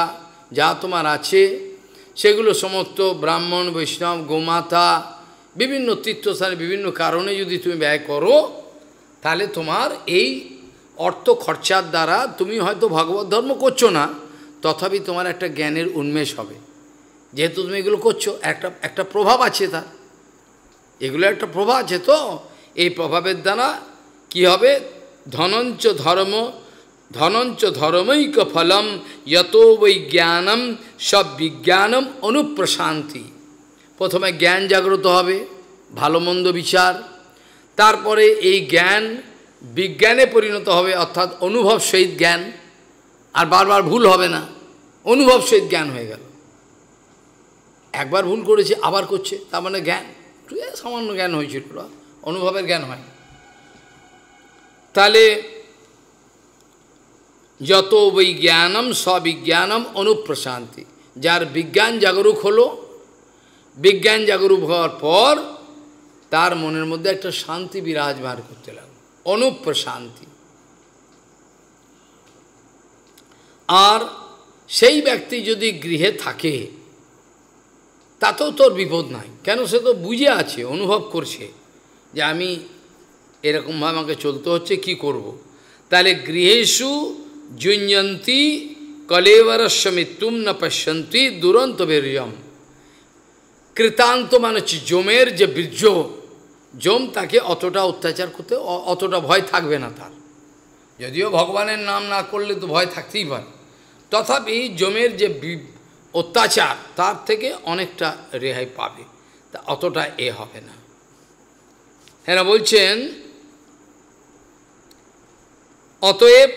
যা তোমার আছে সেগুলো সমস্ত ব্রাহ্মণ বৈষ্ণব গোমাতা বিভিন্ন তীর্থস্থানে বিভিন্ন কারণে যদি তুমি ব্যয় করো তাহলে তোমার এই অর্থ খরচার দ্বারা তুমি হয়তো ভগবত ধর্ম করছো না তথাপি তোমার একটা জ্ঞানের উন্মেষ হবে যেহেতু তুমি এগুলো করছো একটা একটা প্রভাব আছে তার এগুলো একটা প্রভাব আছে তো এই প্রভাবের দ্বারা কি হবে ধনঞ্চ ধর্ম ধনঞ্চ ধর্মৈক ফলম যত বৈজ্ঞানম সব বিজ্ঞানম অনুপ্রশান্তি প্রথমে জ্ঞান জাগ্রত হবে ভালো মন্দ বিচার তারপরে এই জ্ঞান বিজ্ঞানে পরিণত হবে অর্থাৎ অনুভব সহিত জ্ঞান আর বারবার ভুল হবে না অনুভব সহিত জ্ঞান হয়ে গেল একবার ভুল করেছে আবার করছে তার মানে জ্ঞান সামান্য জ্ঞান হয়েছিল অনুভবের জ্ঞান হয় তাহলে যত বৈজ্ঞানম সবিজ্ঞানম অনুপ্রশান্তি যার বিজ্ঞান জাগরুক হলো বিজ্ঞান জাগরুক হওয়ার পর তার মনের মধ্যে একটা শান্তি বিরাজ বার করতে লাগলো অনুপ্রশান্তি আর সেই ব্যক্তি যদি গৃহে থাকে তাতেও তোর বিপদ নাই কেন সে তো বুঝে আছে অনুভব করছে যে আমি এরকমভাবে আমাকে চলতে হচ্ছে কি করব। তাহলে গৃহেশু জুঞ্জন্তী কলেবরস্য মৃত্যুম না পশ্যন্তী দুরন্ত বেরিয়ম কৃতান্ত মানে হচ্ছে জমের যে বীর্য জম তাকে অতটা অত্যাচার করতে অতটা ভয় থাকবে না তার যদিও ভগবানের নাম না করলে তো ভয় থাকতেই পারে তথাপি জমের যে অত্যাচার তার থেকে অনেকটা রেহাই পাবে তা অতটা এ হবে না হ্যাঁ বলছেন অতএব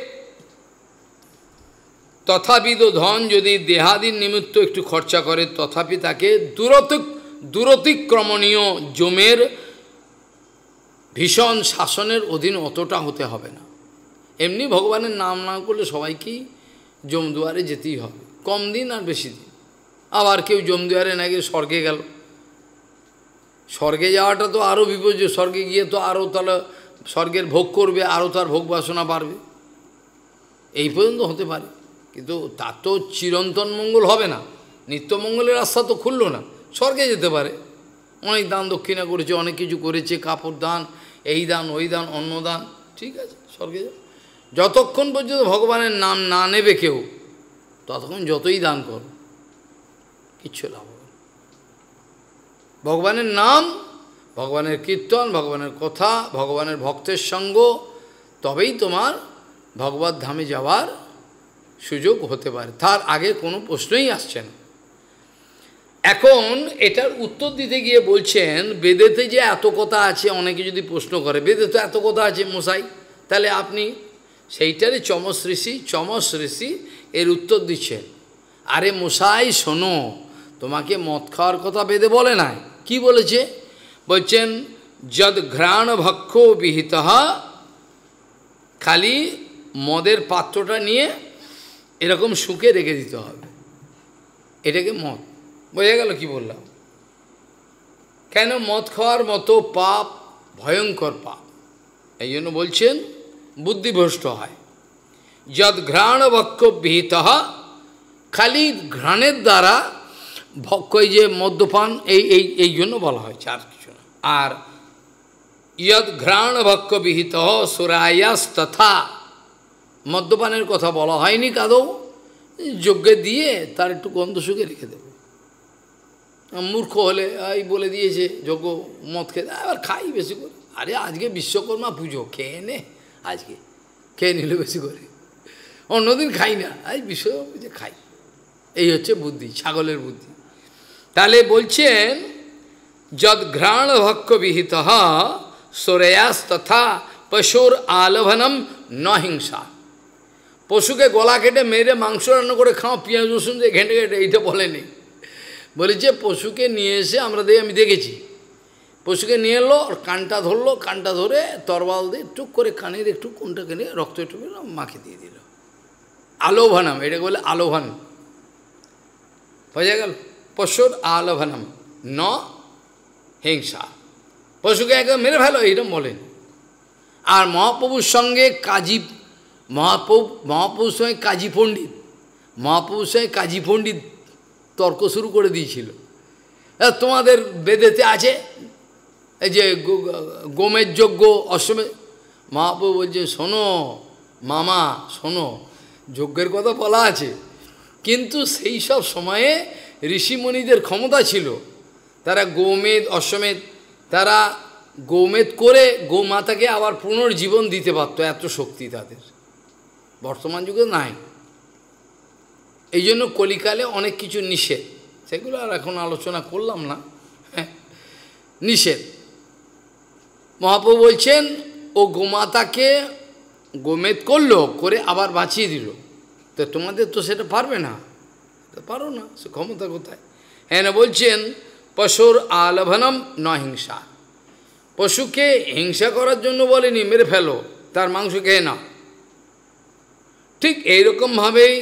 তথাপিত ধন যদি দেহাদির নিমিত্ত একটু খরচা করে তথাপি তাকে দূরত দূরতিক্রমণীয় জমের ভীষণ শাসনের অধীন অতটা হতে হবে না এমনি ভগবানের নাম না করলে সবাইকেই জমদুয়ারে যেতেই হবে কম দিন আর বেশি দিন আবার কেউ জমদুয়ারে না গিয়ে স্বর্গে গেল স্বর্গে যাওয়াটা তো আরও বিপর্যয় স্বর্গে গিয়ে তো আরও তাহলে স্বর্গের ভোগ করবে আরও তার ভোগ বাসনা বাড়বে এই পর্যন্ত হতে পারে কিন্তু তার তো চিরন্তন মঙ্গল হবে না নিত্যমঙ্গলের রাস্তা তো খুলল না স্বর্গে যেতে পারে অনেক দান দক্ষিণা করেছে অনেক কিছু করেছে কাপড় দান এই দান ওই দান অন্য দান ঠিক আছে স্বর্গে যতক্ষণ পর্যন্ত ভগবানের নাম না নেবে কেউ ততক্ষণ যতই দান করো কিচ্ছু লাভ হবে ভগবানের নাম ভগবানের কীর্তন ভগবানের কথা ভগবানের ভক্তের সঙ্গ তবেই তোমার ভগবত ধামে যাওয়ার সুযোগ হতে পারে তার আগে কোনো প্রশ্নই আসছে না এখন এটার উত্তর দিতে গিয়ে বলছেন বেদেতে যে এত কথা আছে অনেকে যদি প্রশ্ন করে বেদে তো এত কথা আছে মশাই তাহলে আপনি সেইটারই চমস ঋষি চমস ঋষি এর উত্তর দিচ্ছেন আরে মশাই শোনো তোমাকে মদ খাওয়ার কথা বেদে বলে নাই কি বলেছে বলছেন যদ ঘ্রাণ ভক্ষ বিহিত খালি মদের পাত্রটা নিয়ে এরকম শুকে রেখে দিতে হবে এটাকে মদ বোঝা গেল কি বললাম কেন মদ খাওয়ার মতো পাপ ভয়ঙ্কর পাপ এই জন্য বলছেন বুদ্ধিভ্রষ্ট হয় যদ ঘ্রাণ ভক্ষ বিহিত খালি ঘ্রাণের দ্বারা ভক্ষই যে মদ্যপান এই এই এই জন্য বলা হয়েছে আর কিছু না আর ইয়ৎ ঘ্রাণ ভক্ষ বিহিত সুরায়াস তথা মদ্যপানের কথা বলা হয়নি কাদৌ যজ্ঞে দিয়ে তার একটু গন্ধ সুখে রেখে দেবে মূর্খ হলে এই বলে দিয়েছে যজ্ঞ মদ খেতে আবার খাই বেশি করে আরে আজকে বিশ্বকর্মা পুজো খেয়ে নে আজকে খেয়ে নিল বেশি করে অন্যদিন খাই না আজ বিশ্ব খাই এই হচ্ছে বুদ্ধি ছাগলের বুদ্ধি তাহলে বলছেন যদ ঘ্রাণ ভক্ষ বিহিত সোরেয়াস তথা পশুর আলভনম নহিংসা পশুকে গলা কেটে মেরে মাংস রান্না করে খাওয়া পেঁয়াজ রসুন যে ঘেঁটে ঘেঁটে এইটা বলেনি বলেছে পশুকে নিয়ে এসে আমরা দিয়ে আমি দেখেছি পশুকে নিয়ে এলো আর কানটা ধরলো কানটা ধরে তরবাল দিয়ে টুক করে কানে একটু কোনটাকে নিয়ে রক্ত একটু মাখে দিয়ে দিল আলোভনাম এটাকে বলে আলোভান বোঝা গেল পশুর আলোভনম ন হিংসা পশুকে একদম মেরে ফেলো এইরকম বলেন আর মহাপ্রভুর সঙ্গে কাজী মহাপ্রভু মহাপ্রভুর সঙ্গে কাজী পণ্ডিত মহাপ্রভুর সঙ্গে কাজী পণ্ডিত তর্ক শুরু করে দিয়েছিল তোমাদের বেদেতে আছে এই যে গোমের যজ্ঞ অশ্বমে মহাপ্রভু বলছে শোনো মামা শোনো যজ্ঞের কথা বলা আছে কিন্তু সেই সব সময়ে ঋষিমণিদের ক্ষমতা ছিল তারা গোমেদ অশ্বমেধ তারা গোমেদ করে গোমাতাকে আবার পুনর্জীবন দিতে পারত এত শক্তি তাদের বর্তমান যুগে নাই এই জন্য কলিকালে অনেক কিছু নিষেধ সেগুলো আর এখন আলোচনা করলাম না হ্যাঁ, নিষেধ মহাপ্রু বলছেন ও গোমাতাকে গোমেদ করলো করে আবার বাঁচিয়ে দিল তো তোমাদের তো সেটা পারবে না পারো না সে ক্ষমতা কোথায় হ্যাঁ না বলছেন পশুর আলভনম ন হিংসা পশুকে হিংসা করার জন্য বলেনি মেরে ফেলো তার মাংস খেয়ে না ঠিক এইরকমভাবেই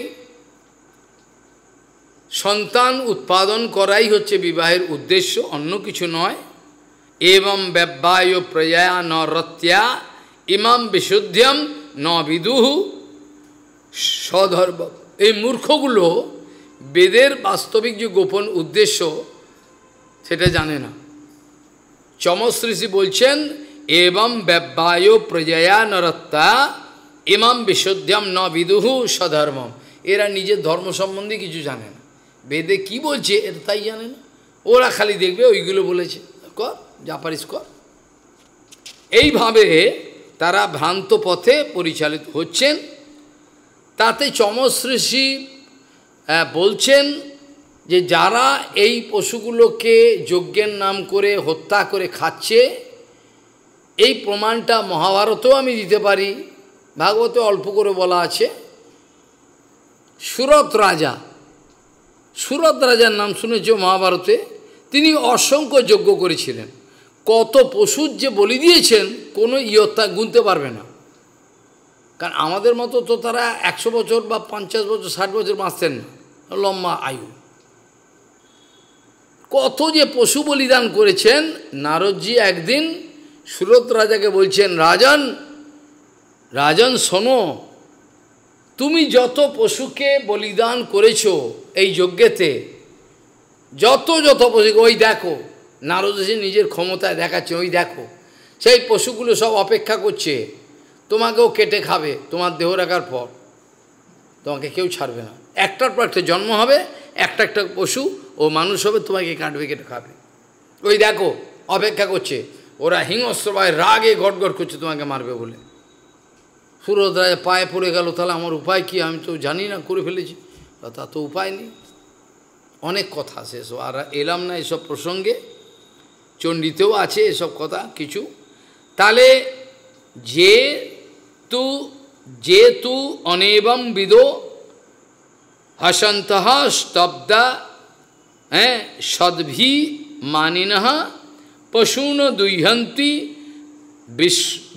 সন্তান উৎপাদন করাই হচ্ছে বিবাহের উদ্দেশ্য অন্য কিছু নয় এবং ব্যব্যায় প্রজায়া ন রত্যা ইমাম বিশুদ্ধম ন বিদুহ সধর্ব এই মূর্খগুলো বেদের বাস্তবিক যে গোপন উদ্দেশ্য সেটা জানে না চমশ্রীষি বলছেন এবং ব্যবায় প্রজয়া নরত্তা এমাম বিশোধ্যাম ন বিদুহু সধর্মম এরা নিজের ধর্ম সম্বন্ধে কিছু জানে না বেদে কি বলছে এটা তাই জানে না ওরা খালি দেখবে ওইগুলো বলেছে কর যা পারিস কর এইভাবে তারা ভ্রান্ত পথে পরিচালিত হচ্ছেন তাতে চমশ্রীষী বলছেন যে যারা এই পশুগুলোকে যজ্ঞের নাম করে হত্যা করে খাচ্ছে এই প্রমাণটা মহাভারতেও আমি দিতে পারি ভাগবতে অল্প করে বলা আছে সুরত রাজা সুরত রাজার নাম শুনেছ মহাভারতে তিনি অসংখ্য যজ্ঞ করেছিলেন কত পশুর যে বলি দিয়েছেন কোনো ইয়ত্তা গুনতে পারবে না কারণ আমাদের মতো তো তারা একশো বছর বা পঞ্চাশ বছর ষাট বছর বাঁচতেন না লম্বা আয়ু কত যে পশু বলিদান করেছেন নারদজি একদিন সুরত রাজাকে বলছেন রাজন রাজন শোনো তুমি যত পশুকে বলিদান করেছো এই যজ্ঞেতে যত যত পশু ওই দেখো নারদ এসে নিজের ক্ষমতায় দেখাচ্ছে ওই দেখো সেই পশুগুলো সব অপেক্ষা করছে তোমাকেও কেটে খাবে তোমার দেহ রাখার পর তোমাকে কেউ ছাড়বে না একটার পর একটা জন্ম হবে একটা একটা পশু ও মানুষ হবে তোমাকে কাটবে কেটে খাবে ওই দেখো অপেক্ষা করছে ওরা হিংস্র হিংস্রবায় রাগে গট করছে তোমাকে মারবে বলে সুরদায় পায়ে পড়ে গেল তাহলে আমার উপায় কি আমি তো জানি না করে ফেলেছি তা তো উপায় নেই অনেক কথা আছে এসব আর এলাম না এসব প্রসঙ্গে চণ্ডীতেও আছে এসব কথা কিছু তাহলে যে তু যে তু অনেবম বিদো হসন্তহ স্তব্ধা হ্যাঁ সদ্ভি মানিনহ পশুন দুহ্যন্তি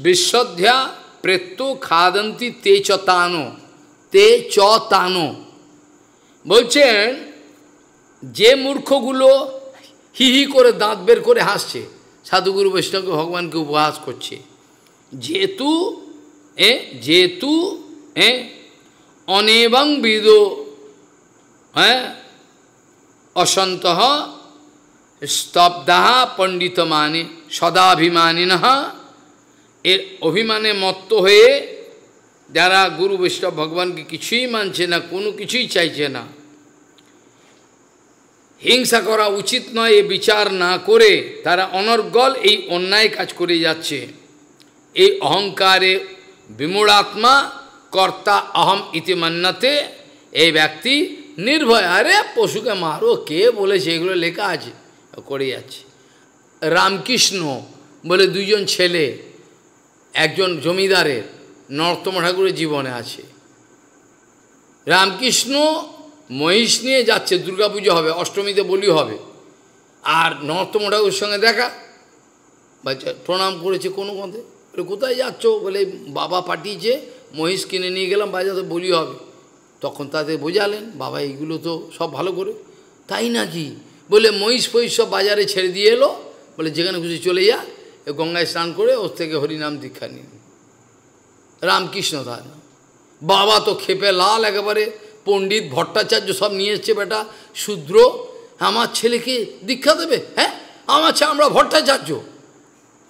বিশ্বধ্যা প্রেত্য খাদন্তি তে চতানো তে চতানো বলছেন যে মূর্খগুলো হি হি করে দাঁত বের করে হাসছে সাধুগুরু বৈষ্ণব ভগবানকে উপহাস করছে যেহেতু এ যেতু এ অনেবং বিদ হ্যাঁ অসন্ত স্তব্ধা পণ্ডিতমানে সদাভিমানিন এর অভিমানে মত্ত হয়ে যারা গুরু বৈষ্ণব ভগবানকে কিছুই মানছে না কোনো কিছুই চাইছে না হিংসা করা উচিত নয় এ বিচার না করে তারা অনর্গল এই অন্যায় কাজ করে যাচ্ছে এই অহংকারে বিমূড়াত্মা কর্তা অহম ইতিমান্নাতে এই ব্যক্তি নির্ভয় আরে পশুকে মারো কে বলেছে এগুলো লেখা আছে করে যাচ্ছে রামকৃষ্ণ বলে দুজন ছেলে একজন জমিদারের নর্তম ঠাকুরের জীবনে আছে রামকৃষ্ণ মহিষ নিয়ে যাচ্ছে দুর্গাপুজো হবে অষ্টমীতে বলি হবে আর নর্তম ঠাকুরের সঙ্গে দেখা বাচ্চা প্রণাম করেছে কোনো কথা কোথায় যাচ্ছ বলে বাবা পাঠিয়েছে মহিষ কিনে নিয়ে গেলাম বাজাতে বলি হবে তখন তাদের বোঝালেন বাবা এইগুলো তো সব ভালো করে তাই নাকি বলে মহিষ ফহিষ সব বাজারে ছেড়ে দিয়ে এলো বলে যেখানে খুশি চলে যা গঙ্গায় স্নান করে ওর থেকে হরিনাম দীক্ষা নিন রামকৃষ্ণ তার বাবা তো খেপে লাল একেবারে পণ্ডিত ভট্টাচার্য সব নিয়ে এসছে বেটা শূদ্র আমার ছেলেকে দীক্ষা দেবে হ্যাঁ আমার ছেলে আমরা ভট্টাচার্য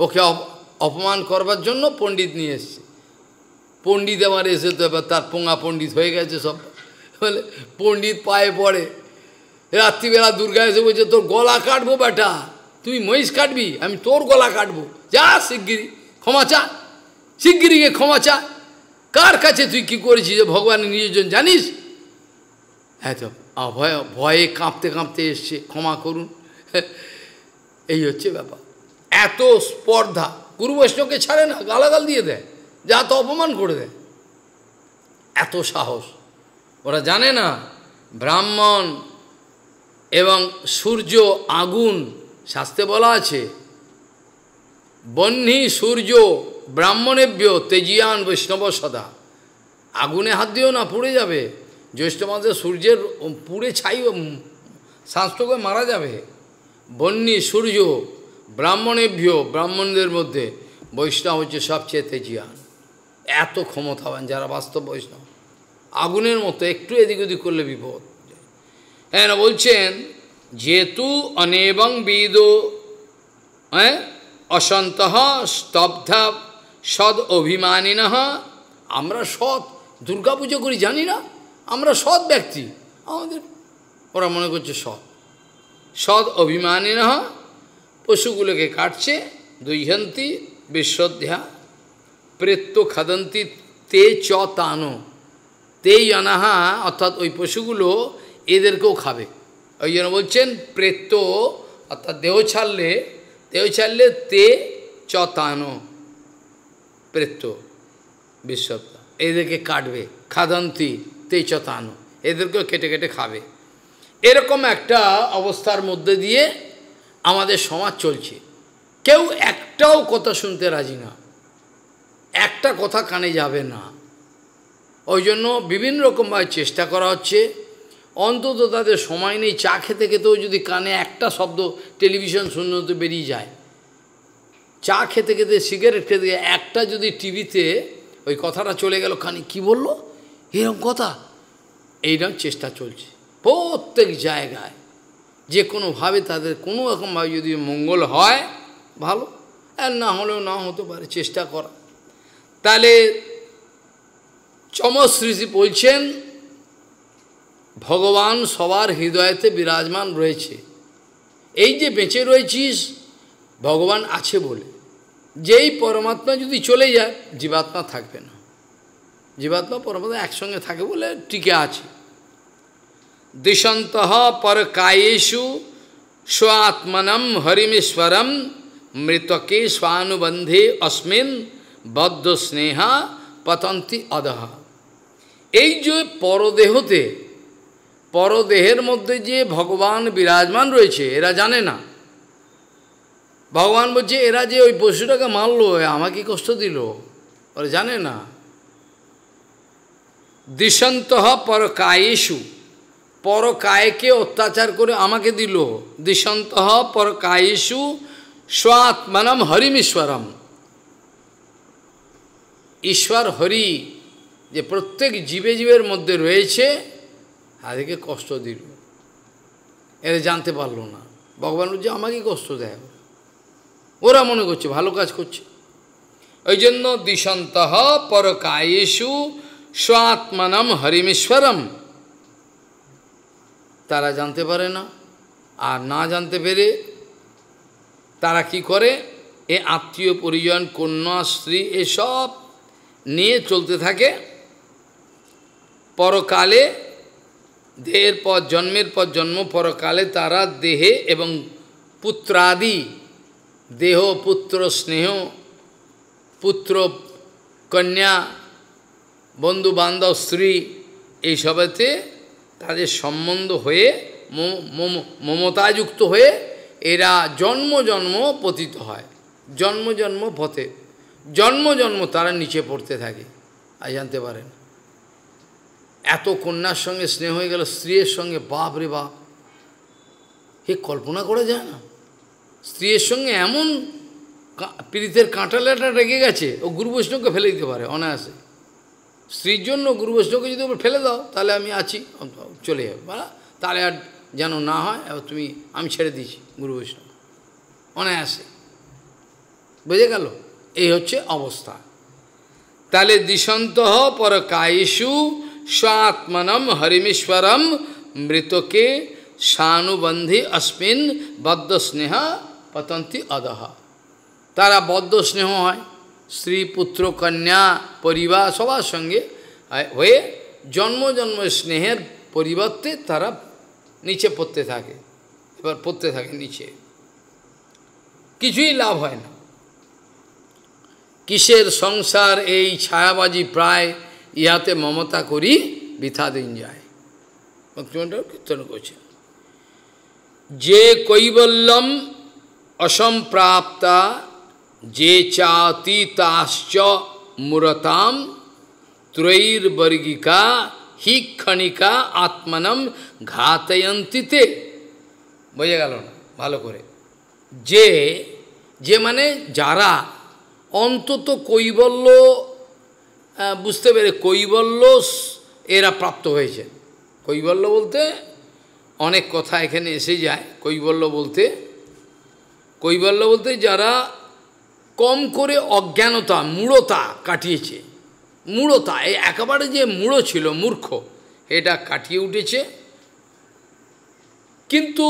ওকে অপমান করবার জন্য পণ্ডিত নিয়ে এসছে পণ্ডিত আমার এসে তো এবার তার পোঙা পণ্ডিত হয়ে গেছে সব বলে পণ্ডিত পায়ে পড়ে রাত্রিবেলা দুর্গা এসে বলছে তোর গলা কাটবো বেটা তুই মহিষ কাটবি আমি তোর গলা কাটবো যা শিগগিরি ক্ষমা চা শিগগিরিকে ক্ষমা চা কার কাছে তুই কি করেছিস যে ভগবানের নিয়োজন জানিস হ্যাঁ তো ভয় ভয়ে কাঁপতে কাঁপতে এসছে ক্ষমা করুন এই হচ্ছে ব্যাপার এত স্পর্ধা গুরু বৈষ্ণবকে ছাড়ে না গালাগাল দিয়ে দেয় যা তো অপমান করে দেয় এত সাহস ওরা জানে না ব্রাহ্মণ এবং সূর্য আগুন শাস্তে বলা আছে বহ্নি সূর্য ব্রাহ্মণেভ্য তেজিয়ান বৈষ্ণব সদা আগুনে হাত দিও না পুড়ে যাবে জ্যৈষ্ঠ মাসে সূর্যের পুড়ে ছাই করে মারা যাবে বন্যী সূর্য ব্রাহ্মণেভ্য ব্রাহ্মণদের মধ্যে বৈষ্ণব হচ্ছে সবচেয়ে তেজিয়ান এত ক্ষমতাবান যারা বাস্তব বৈষ্ণব আগুনের মতো একটু এদিক ওদিক করলে বিপদ হ্যাঁ বলছেন যেহেতু অনেবং বিদ হ্যাঁ অসন্ত স্তব্ধ সদ অভিমানিন আমরা সৎ দুর্গাপুজো করি জানি না আমরা সৎ ব্যক্তি আমাদের ওরা মনে করছে সৎ সৎ অভিমানিন পশুগুলোকে কাটছে দুইহন্তী বিশ্বধ্যা প্রেত্য খাদন্তি তে চ তানো তে অনাহা অর্থাৎ ওই পশুগুলো এদেরকেও খাবে ওই জন্য বলছেন প্রেত্য অর্থাৎ দেহ ছাড়লে দেহ ছাড়লে তে চ তানো প্রেত্য বিশ্বপ্তা এদেরকে কাটবে খাদন্তি তে চ তানো এদেরকেও কেটে কেটে খাবে এরকম একটা অবস্থার মধ্যে দিয়ে আমাদের সমাজ চলছে কেউ একটাও কথা শুনতে রাজি না একটা কথা কানে যাবে না ওই জন্য বিভিন্ন রকমভাবে চেষ্টা করা হচ্ছে অন্তত তাদের সময় নেই চা খেতে খেতেও যদি কানে একটা শব্দ টেলিভিশন শূন্যতে বেরিয়ে যায় চা খেতে খেতে সিগারেট খেতে একটা যদি টিভিতে ওই কথাটা চলে গেল কানে কি বলল এরকম কথা এইরকম চেষ্টা চলছে প্রত্যেক জায়গায় যে কোনোভাবে তাদের কোনো রকমভাবে যদি মঙ্গল হয় ভালো আর না হলেও না হতে পারে চেষ্টা করা তাহলে চমশ্রীজি বলছেন ভগবান সবার হৃদয়তে বিরাজমান রয়েছে এই যে বেঁচে রয়েছিস ভগবান আছে বলে যেই পরমাত্মা যদি চলে যায় জীবাত্মা থাকবে না জীবাত্মা পরমাত্মা একসঙ্গে থাকে বলে টিকে আছে দিশন্ত পর কায়েশু আত্মনম হরিমেশ্বরম মৃতকে স্বানুবন্ধে অস্মিন বদ্ধ স্নেহা পতন্তি অধহা এই যে পরদেহতে পরদেহের মধ্যে যে ভগবান বিরাজমান রয়েছে এরা জানে না ভগবান বলছে এরা যে ওই পশুটাকে মারলো আমাকে কষ্ট দিল ওরা জানে না দৃশান্ত পর পরকায়কে অত্যাচার করে আমাকে দিল দৃশান্ত কায়েশু স্বাত্মানম হরিমেশ্বরম ঈশ্বর হরি যে প্রত্যেক জীবে জীবের মধ্যে রয়েছে তাদেরকে কষ্ট দিল এরা জানতে পারল না ভগবান যে আমাকে কষ্ট দেয় ওরা মনে করছে ভালো কাজ করছে ওই জন্য দিশন্ত পরকায়েশু স্বাত্মানম হরিমেশ্বরম তারা জানতে পারে না আর না জানতে পেরে তারা কি করে এ আত্মীয় পরিজন কন্যা স্ত্রী এসব নিয়ে চলতে থাকে পরকালে দেহের পর জন্মের পর জন্ম পরকালে তারা দেহে এবং পুত্রাদি দেহ পুত্র স্নেহ পুত্র কন্যা বন্ধু বান্ধব স্ত্রী এইসবেতে তাদের সম্বন্ধ হয়ে মমতাযুক্ত হয়ে এরা জন্ম জন্ম পতিত হয় জন্ম জন্ম পথে জন্ম জন্ম তারা নিচে পড়তে থাকে আর জানতে পারেন এত কন্যার সঙ্গে স্নেহ হয়ে গেল স্ত্রীর সঙ্গে বাপ রে বাপ এ কল্পনা করা যায় না স্ত্রীর সঙ্গে এমন পীড়িতের কাঁটালাটা রেগে গেছে ও গুরু বৈষ্ণবকে ফেলে দিতে পারে অনায়াসে স্ত্রীর জন্য গুরু বৈষ্ণবকে যদি ফেলে দাও তাহলে আমি আছি চলে যাবে বা তাহলে আর যেন না হয় এবার তুমি আমি ছেড়ে দিচ্ছি গুরু বৈষ্ণব অনায়াসে বুঝে গেল এই হচ্ছে অবস্থা তাহলে দিশন্ত পরকায়েশু স্বাত্মনম হরিমেশ্বরম মৃতকে সানুবন্ধি অস্মিন বদ্ধ স্নেহ পতন্তি অদহ তারা বদ্ধ স্নেহ হয় স্ত্রী পুত্র কন্যা পরিবার সবার সঙ্গে হয়ে জন্ম জন্ম স্নেহের পরিবর্তে তারা নিচে পড়তে থাকে এবার পড়তে থাকে নিচে কিছুই লাভ হয় না কিসের সংসার এই ছায়াবাজি প্রায় ইহাতে মমতা করি বৃথা দিন যায় ভক্তিমন্ডল কীর্তন করছে যে কৈবল্যম অসম্প্রাপ্তা যে তাশ্চ মুরতাম বর্গিকা হি ক্ষণিকা আত্মানম ঘাতয়ন্তীতে বোঝা গেল না ভালো করে যে যে মানে যারা অন্তত কৈবল্য হ্যাঁ, বুঝতে পেরে কৈবল্য এরা প্রাপ্ত হয়েছে কৈবল্য বলতে অনেক কথা এখানে এসে যায় কৈবল্য বলতে কৈবল্য বলতে যারা কম করে অজ্ঞানতা মূঢ়তা কাটিয়েছে মূঢ়তা এই একেবারে যে মূঢ় ছিল মূর্খ এটা কাটিয়ে উঠেছে কিন্তু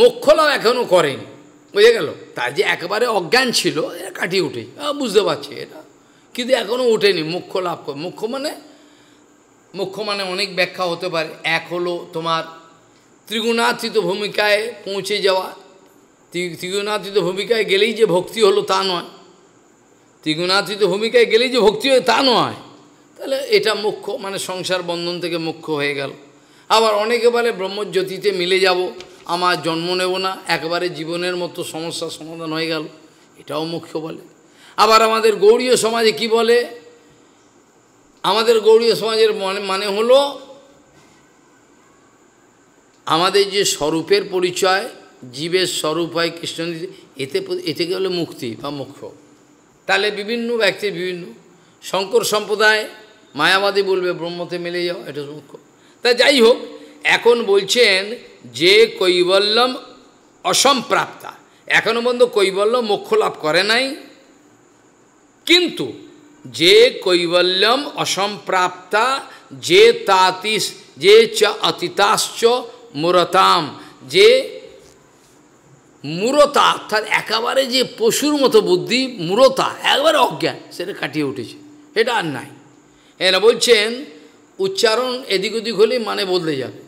মোক্ষ এখনও করেনি বুঝে গেল তার যে একেবারে অজ্ঞান ছিল এরা কাটিয়ে উঠে বুঝতে পারছি এটা কিন্তু এখনও ওঠেনি মুখ্য লাভ করে মুখ্য মানে মুখ্য মানে অনেক ব্যাখ্যা হতে পারে এক হলো তোমার ত্রিগুণাতীত ভূমিকায় পৌঁছে যাওয়া ত্রিগুণাতীত ভূমিকায় গেলেই যে ভক্তি হলো তা নয় ত্রিগুণাতীত ভূমিকায় গেলেই যে ভক্তি হয় তা নয় তাহলে এটা মুখ্য মানে সংসার বন্ধন থেকে মুখ্য হয়ে গেল আবার অনেকে বলে ব্রহ্মজ্যোতিতে মিলে যাব আমার জন্ম নেব না একবারে জীবনের মতো সমস্যা সমাধান হয়ে গেল এটাও মুখ্য বলে আবার আমাদের গৌড়ীয় সমাজে কি বলে আমাদের গৌড়ীয় সমাজের মানে মানে হলো আমাদের যে স্বরূপের পরিচয় জীবের স্বরূপ হয় কৃষ্ণ এতে এতে গেলে মুক্তি বা মুখ্য তাহলে বিভিন্ন ব্যক্তির বিভিন্ন শঙ্কর সম্প্রদায় মায়াবাদী বলবে ব্রহ্মতে মিলে যাও এটা মুখ্য তা যাই হোক এখন বলছেন যে কৈবল্যম অসম্প্রাপ্তা এখনো পর্যন্ত কৈবল্য মোক্ষ লাভ করে নাই কিন্তু যে কৈবল্যম অসম্প্রাপ্তা যে তাতিস যে চ অতীতাশ্চ মুরতাম যে মূরতা অর্থাৎ একেবারে যে পশুর মতো বুদ্ধি মূরতা একবারে অজ্ঞান সেটা কাটিয়ে উঠেছে এটা আর নাই এরা বলছেন উচ্চারণ এদিক ওদিক হলেই মানে বদলে যাবে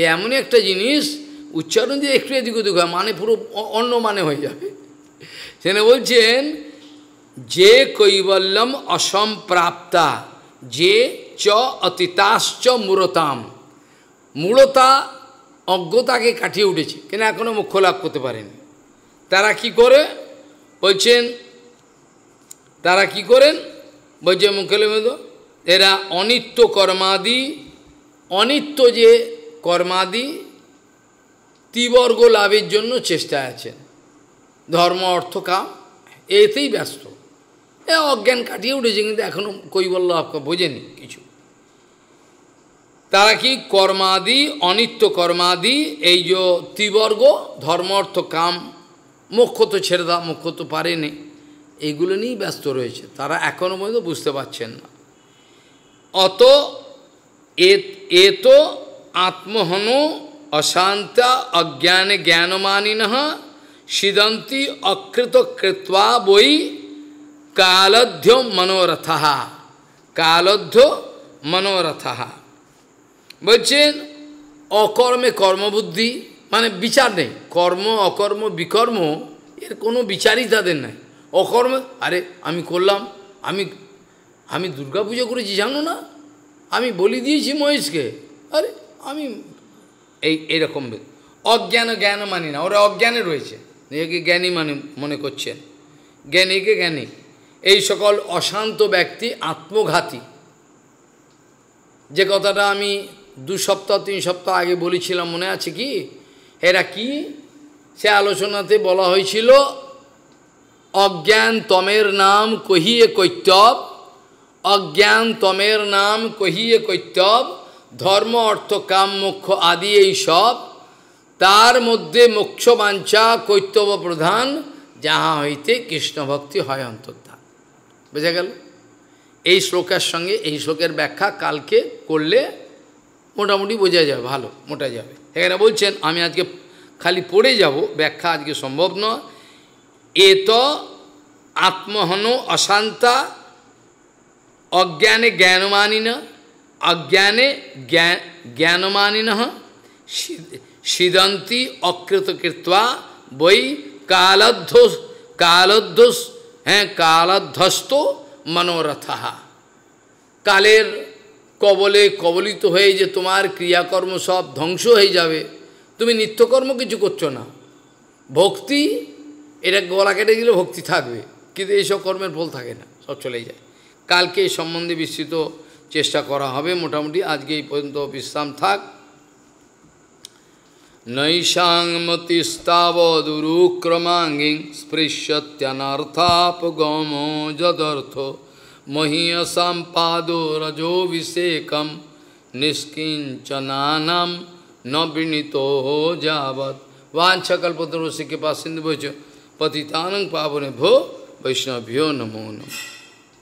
এ এমনই একটা জিনিস উচ্চারণ দিয়ে একটু এদিক ওদিক হয় মানে পুরো অন্য মানে হয়ে যাবে সেখানে বলছেন যে কৈবল্যম অসম্প্রাপ্তা যে চ অতীতাশ্চ মূরতাম মূলতা অজ্ঞতাকে কাটিয়ে উঠেছে কেন এখনও মুখ্য লাভ করতে পারেনি তারা কি করে বলছেন তারা কি করেন বলছে মুখ্য এরা অনিত্য কর্মাদি অনিত্য যে কর্মাদি ত্রিবর্গ লাভের জন্য চেষ্টায় আছেন ধর্ম অর্থ কাম এতেই ব্যস্ত এ অজ্ঞান কাটিয়ে উঠেছে কিন্তু এখনও কৈবল্য আপকে বোঝেনি কিছু তারা কি কর্মাদি অনিত্য কর্মাদি এই যে ত্রিবর্গ ধর্ম অর্থ কাম মুখ্য তো ছেড়ে দাও মুখ্য তো পারেনি এইগুলো নিয়েই ব্যস্ত রয়েছে তারা এখনও পর্যন্ত বুঝতে পারছেন না অত এ তো আত্মহনো অশান্ত অজ্ঞান জ্ঞানমানিন সিদন্তি অকৃত কৃত্বা বই কালধ্য মনোরথা কালধ্য মনোরথা বলছেন অকর্মে কর্মবুদ্ধি মানে বিচার নেই কর্ম অকর্ম বিকর্ম এর কোনো বিচারই তাদের নাই অকর্ম আরে আমি করলাম আমি আমি দুর্গাপুজো করেছি জানো না আমি বলি দিয়েছি মহেশকে আরে আমি এই এরকম অজ্ঞান জ্ঞান মানি না ওরা অজ্ঞানে রয়েছে নিজেকে জ্ঞানী মানে মনে করছেন জ্ঞানীকে জ্ঞানী এই সকল অশান্ত ব্যক্তি আত্মঘাতী যে কথাটা আমি দু সপ্তাহ তিন সপ্তাহ আগে বলেছিলাম মনে আছে কি এরা কি সে আলোচনাতে বলা হয়েছিল অজ্ঞান তমের নাম কহিয়ে কৈত্যব অজ্ঞান তমের নাম কহিয়ে কৈত্যব ধর্ম অর্থ কাম মোক্ষ আদি এই সব তার মধ্যে মোক্ষ বাঞ্ছা কৈতব্য প্রধান যাহা হইতে কৃষ্ণ ভক্তি হয় অন্তর্ধান বোঝা গেল এই শ্লোকের সঙ্গে এই শ্লোকের ব্যাখ্যা কালকে করলে মোটামুটি বোঝা যাবে ভালো মোটা যাবে এখানে বলছেন আমি আজকে খালি পড়ে যাব ব্যাখ্যা আজকে সম্ভব নয় এ তো আত্মহন অশান্তা অজ্ঞানে জ্ঞানমানি না অজ্ঞানে জ্ঞানমানিন সিদন্তি অকৃত কৃত্বা বই কালধ্য কালধ্য হ্যাঁ কালধ্বস্ত মনোরথা কালের কবলে কবলিত হয়ে যে তোমার ক্রিয়াকর্ম সব ধ্বংস হয়ে যাবে তুমি নিত্যকর্ম কিছু করছো না ভক্তি এটা গলা কেটে দিলে ভক্তি থাকবে কিন্তু এইসব কর্মের ফল থাকে না সব চলে যায় কালকে এই সম্বন্ধে বিস্তৃত চেষ্টা করা হবে মোটামুটি আজকেই পর্যন্ত বিশ্রাম থাক নৈসংগতি স্তাব অদুрук্রমাঙ্গে স্পর্শত্য নার্থাপ গোম জদার্থ মহিয়া সং পাদ রজো วิ சேকম নিষ্কিন চনানাম নবিনীত যাবত വാഞ്ചකൽപ്പтру ろし കി パス িন্দবৈ จ પતિ ทานং পাবনে ভ বৈষ্ণবীয় নমো